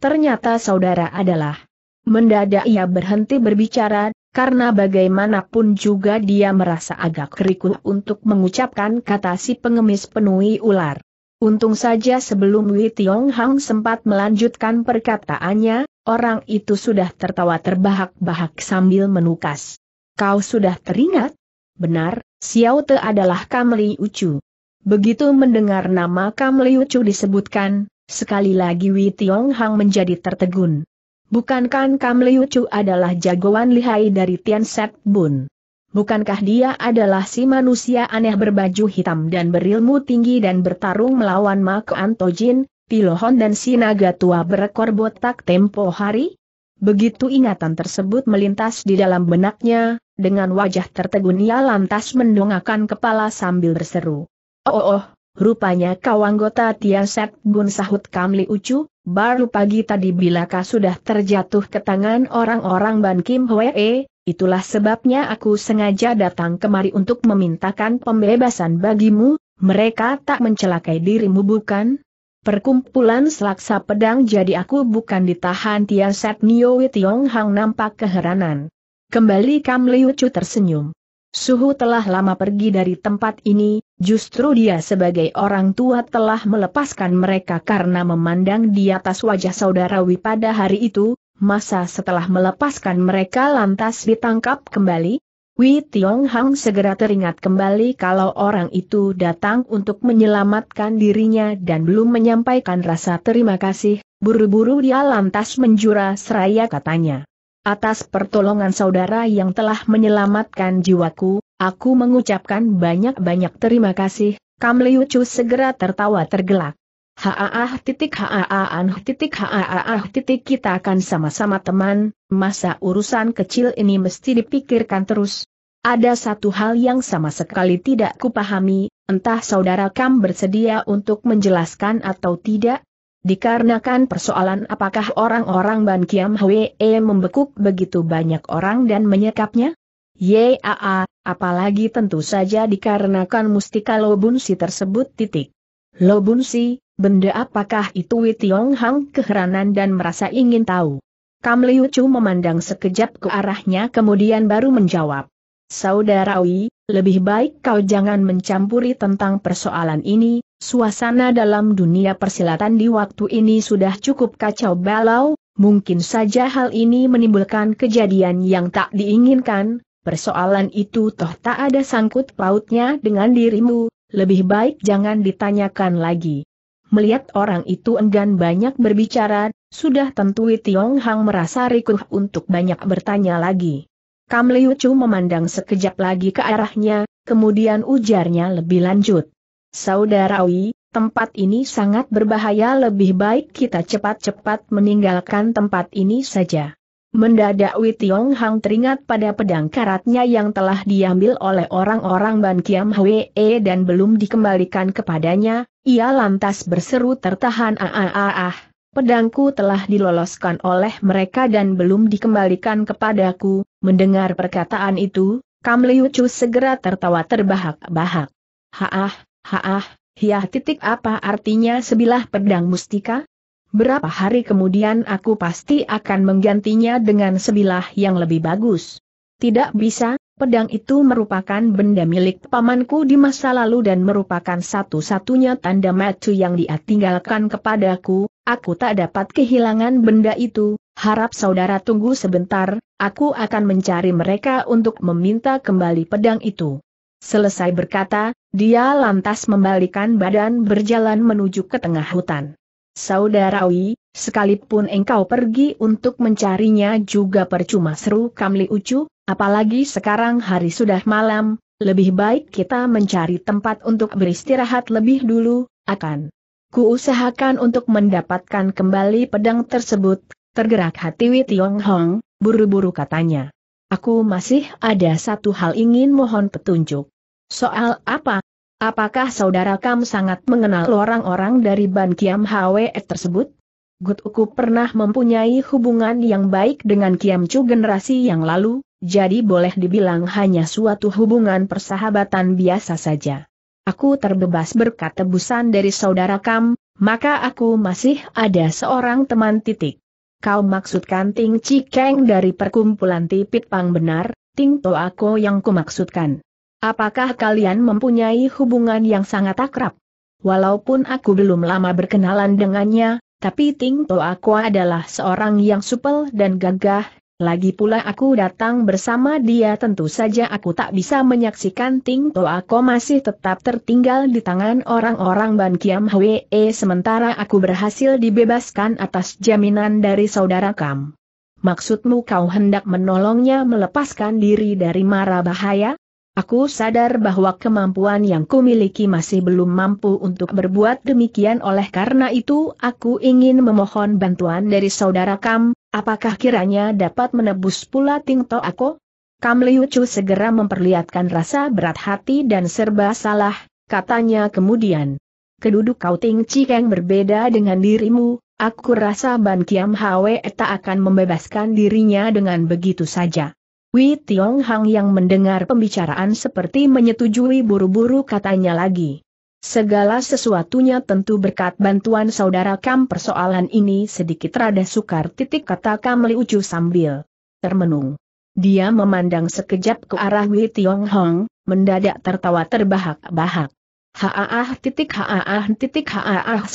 Ternyata saudara adalah. Mendadak ia berhenti berbicara, karena bagaimanapun juga dia merasa agak kerikuh untuk mengucapkan kata si pengemis penuhi ular. Untung saja sebelum Wei Tiong Hang sempat melanjutkan perkataannya, orang itu sudah tertawa terbahak-bahak sambil menukas. Kau sudah teringat? Benar, Xiao Te adalah Kamli Ucu. Begitu mendengar nama Kamli Ucu disebutkan, sekali lagi Wei Tiong Hang menjadi tertegun. Bukankah Kamli Ucu adalah jagoan lihai dari Tian Set Bun? Bukankah dia adalah si manusia aneh berbaju hitam dan berilmu tinggi dan bertarung melawan Mak Antojin, Pilohon dan si naga tua berekor botak tempo hari? Begitu ingatan tersebut melintas di dalam benaknya, dengan wajah tertegun ia lantas mendongakkan kepala sambil berseru. Oh oh oh, rupanya kau anggota Tiaset Gun sahut Kamli Ucu, baru pagi tadi bilakah sudah terjatuh ke tangan orang-orang Ban Kim Hwee, itulah sebabnya aku sengaja datang kemari untuk memintakan pembebasan bagimu, mereka tak mencelakai dirimu bukan? Perkumpulan selaksa pedang jadi aku bukan ditahan Tiaset Nio Yong Hang nampak keheranan. Kembali Kam Liu Chu tersenyum. Suhu telah lama pergi dari tempat ini, justru dia sebagai orang tua telah melepaskan mereka karena memandang di atas wajah saudarawi pada hari itu, masa setelah melepaskan mereka lantas ditangkap kembali? Wei Tiong Hang segera teringat kembali kalau orang itu datang untuk menyelamatkan dirinya dan belum menyampaikan rasa terima kasih, buru-buru dia lantas menjura seraya katanya. Atas pertolongan saudara yang telah menyelamatkan jiwaku, aku mengucapkan banyak-banyak terima kasih, Kam Liu segera tertawa tergelak. Haaah titik haaan titik haaah titik kita akan sama-sama teman, masa urusan kecil ini mesti dipikirkan terus. Ada satu hal yang sama sekali tidak kupahami, entah saudara Kam bersedia untuk menjelaskan atau tidak, dikarenakan persoalan apakah orang-orang Ban Kiam Hwee membekuk begitu banyak orang dan menyekapnya? Yaa, apalagi tentu saja dikarenakan mustika Lobunsi tersebut titik. Lobunsi, benda apakah itu Witiong Hang keheranan dan merasa ingin tahu. Kam Liu Chu memandang sekejap ke arahnya kemudian baru menjawab. Saudara Saudarawi, lebih baik kau jangan mencampuri tentang persoalan ini, Suasana dalam dunia persilatan di waktu ini sudah cukup kacau balau, mungkin saja hal ini menimbulkan kejadian yang tak diinginkan, persoalan itu toh tak ada sangkut pautnya dengan dirimu, lebih baik jangan ditanyakan lagi. Melihat orang itu enggan banyak berbicara, sudah tentu Tiong Hang merasa rikuh untuk banyak bertanya lagi. Kam Liu Chu memandang sekejap lagi ke arahnya, kemudian ujarnya lebih lanjut. Saudara Saudarawi, tempat ini sangat berbahaya lebih baik kita cepat-cepat meninggalkan tempat ini saja. Mendadak Wei Tiong Hang teringat pada pedang karatnya yang telah diambil oleh orang-orang Ban Kiam Hwee dan belum dikembalikan kepadanya, ia lantas berseru tertahan ah ah ah ah, pedangku telah diloloskan oleh mereka dan belum dikembalikan kepadaku, mendengar perkataan itu, Kam Liu Chu segera tertawa terbahak-bahak. Haah, Haah, ya titik apa artinya sebilah pedang mustika? Berapa hari kemudian aku pasti akan menggantinya dengan sebilah yang lebih bagus. Tidak bisa, pedang itu merupakan benda milik pamanku di masa lalu dan merupakan satu-satunya tanda macu yang dia tinggalkan kepadaku, aku tak dapat kehilangan benda itu, harap saudara tunggu sebentar, aku akan mencari mereka untuk meminta kembali pedang itu. Selesai berkata, dia lantas membalikan badan berjalan menuju ke tengah hutan. Saudara Saudarawi, sekalipun engkau pergi untuk mencarinya juga percuma seru Kamli Ucu, apalagi sekarang hari sudah malam, lebih baik kita mencari tempat untuk beristirahat lebih dulu, akan. Kuusahakan untuk mendapatkan kembali pedang tersebut, tergerak hati Wei Tiong Hong, buru-buru katanya. Aku masih ada satu hal ingin mohon petunjuk. Soal apa? Apakah saudara Kam sangat mengenal orang-orang dari Ban Kiam Hwe tersebut? Gutuku pernah mempunyai hubungan yang baik dengan Kiam Chu generasi yang lalu, jadi boleh dibilang hanya suatu hubungan persahabatan biasa saja. Aku terbebas berkat tebusan dari saudara Kam, maka aku masih ada seorang teman titik. Kau maksudkan Ting Cikeng dari perkumpulan tipit pang benar, Ting To aku yang kumaksudkan. Apakah kalian mempunyai hubungan yang sangat akrab? Walaupun aku belum lama berkenalan dengannya, tapi Ting To aku adalah seorang yang supel dan gagah, lagi pula aku datang bersama dia tentu saja aku tak bisa menyaksikan Ting aku masih tetap tertinggal di tangan orang-orang Ban Kiam Hwee sementara aku berhasil dibebaskan atas jaminan dari saudara Kam. Maksudmu kau hendak menolongnya melepaskan diri dari mara bahaya? Aku sadar bahwa kemampuan yang kumiliki masih belum mampu untuk berbuat demikian oleh karena itu aku ingin memohon bantuan dari saudara Kam, Apakah kiranya dapat menebus pula Ting To Ako? Kam Liu Chu segera memperlihatkan rasa berat hati dan serba salah, katanya kemudian. Keduduk kau Ting Cikeng berbeda dengan dirimu, aku rasa Ban Kiam Hwe tak akan membebaskan dirinya dengan begitu saja. Wei Tiong Hang yang mendengar pembicaraan seperti menyetujui buru-buru katanya lagi. Segala sesuatunya tentu berkat bantuan saudara Kam persoalan ini sedikit rada sukar titik kata Kam Liucu sambil termenung. Dia memandang sekejap ke arah Wei Tiong Hong, mendadak tertawa terbahak-bahak. Haaah titik haaah titik haaah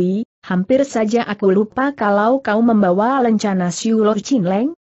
Wei, hampir saja aku lupa kalau kau membawa lencana Chin Leng.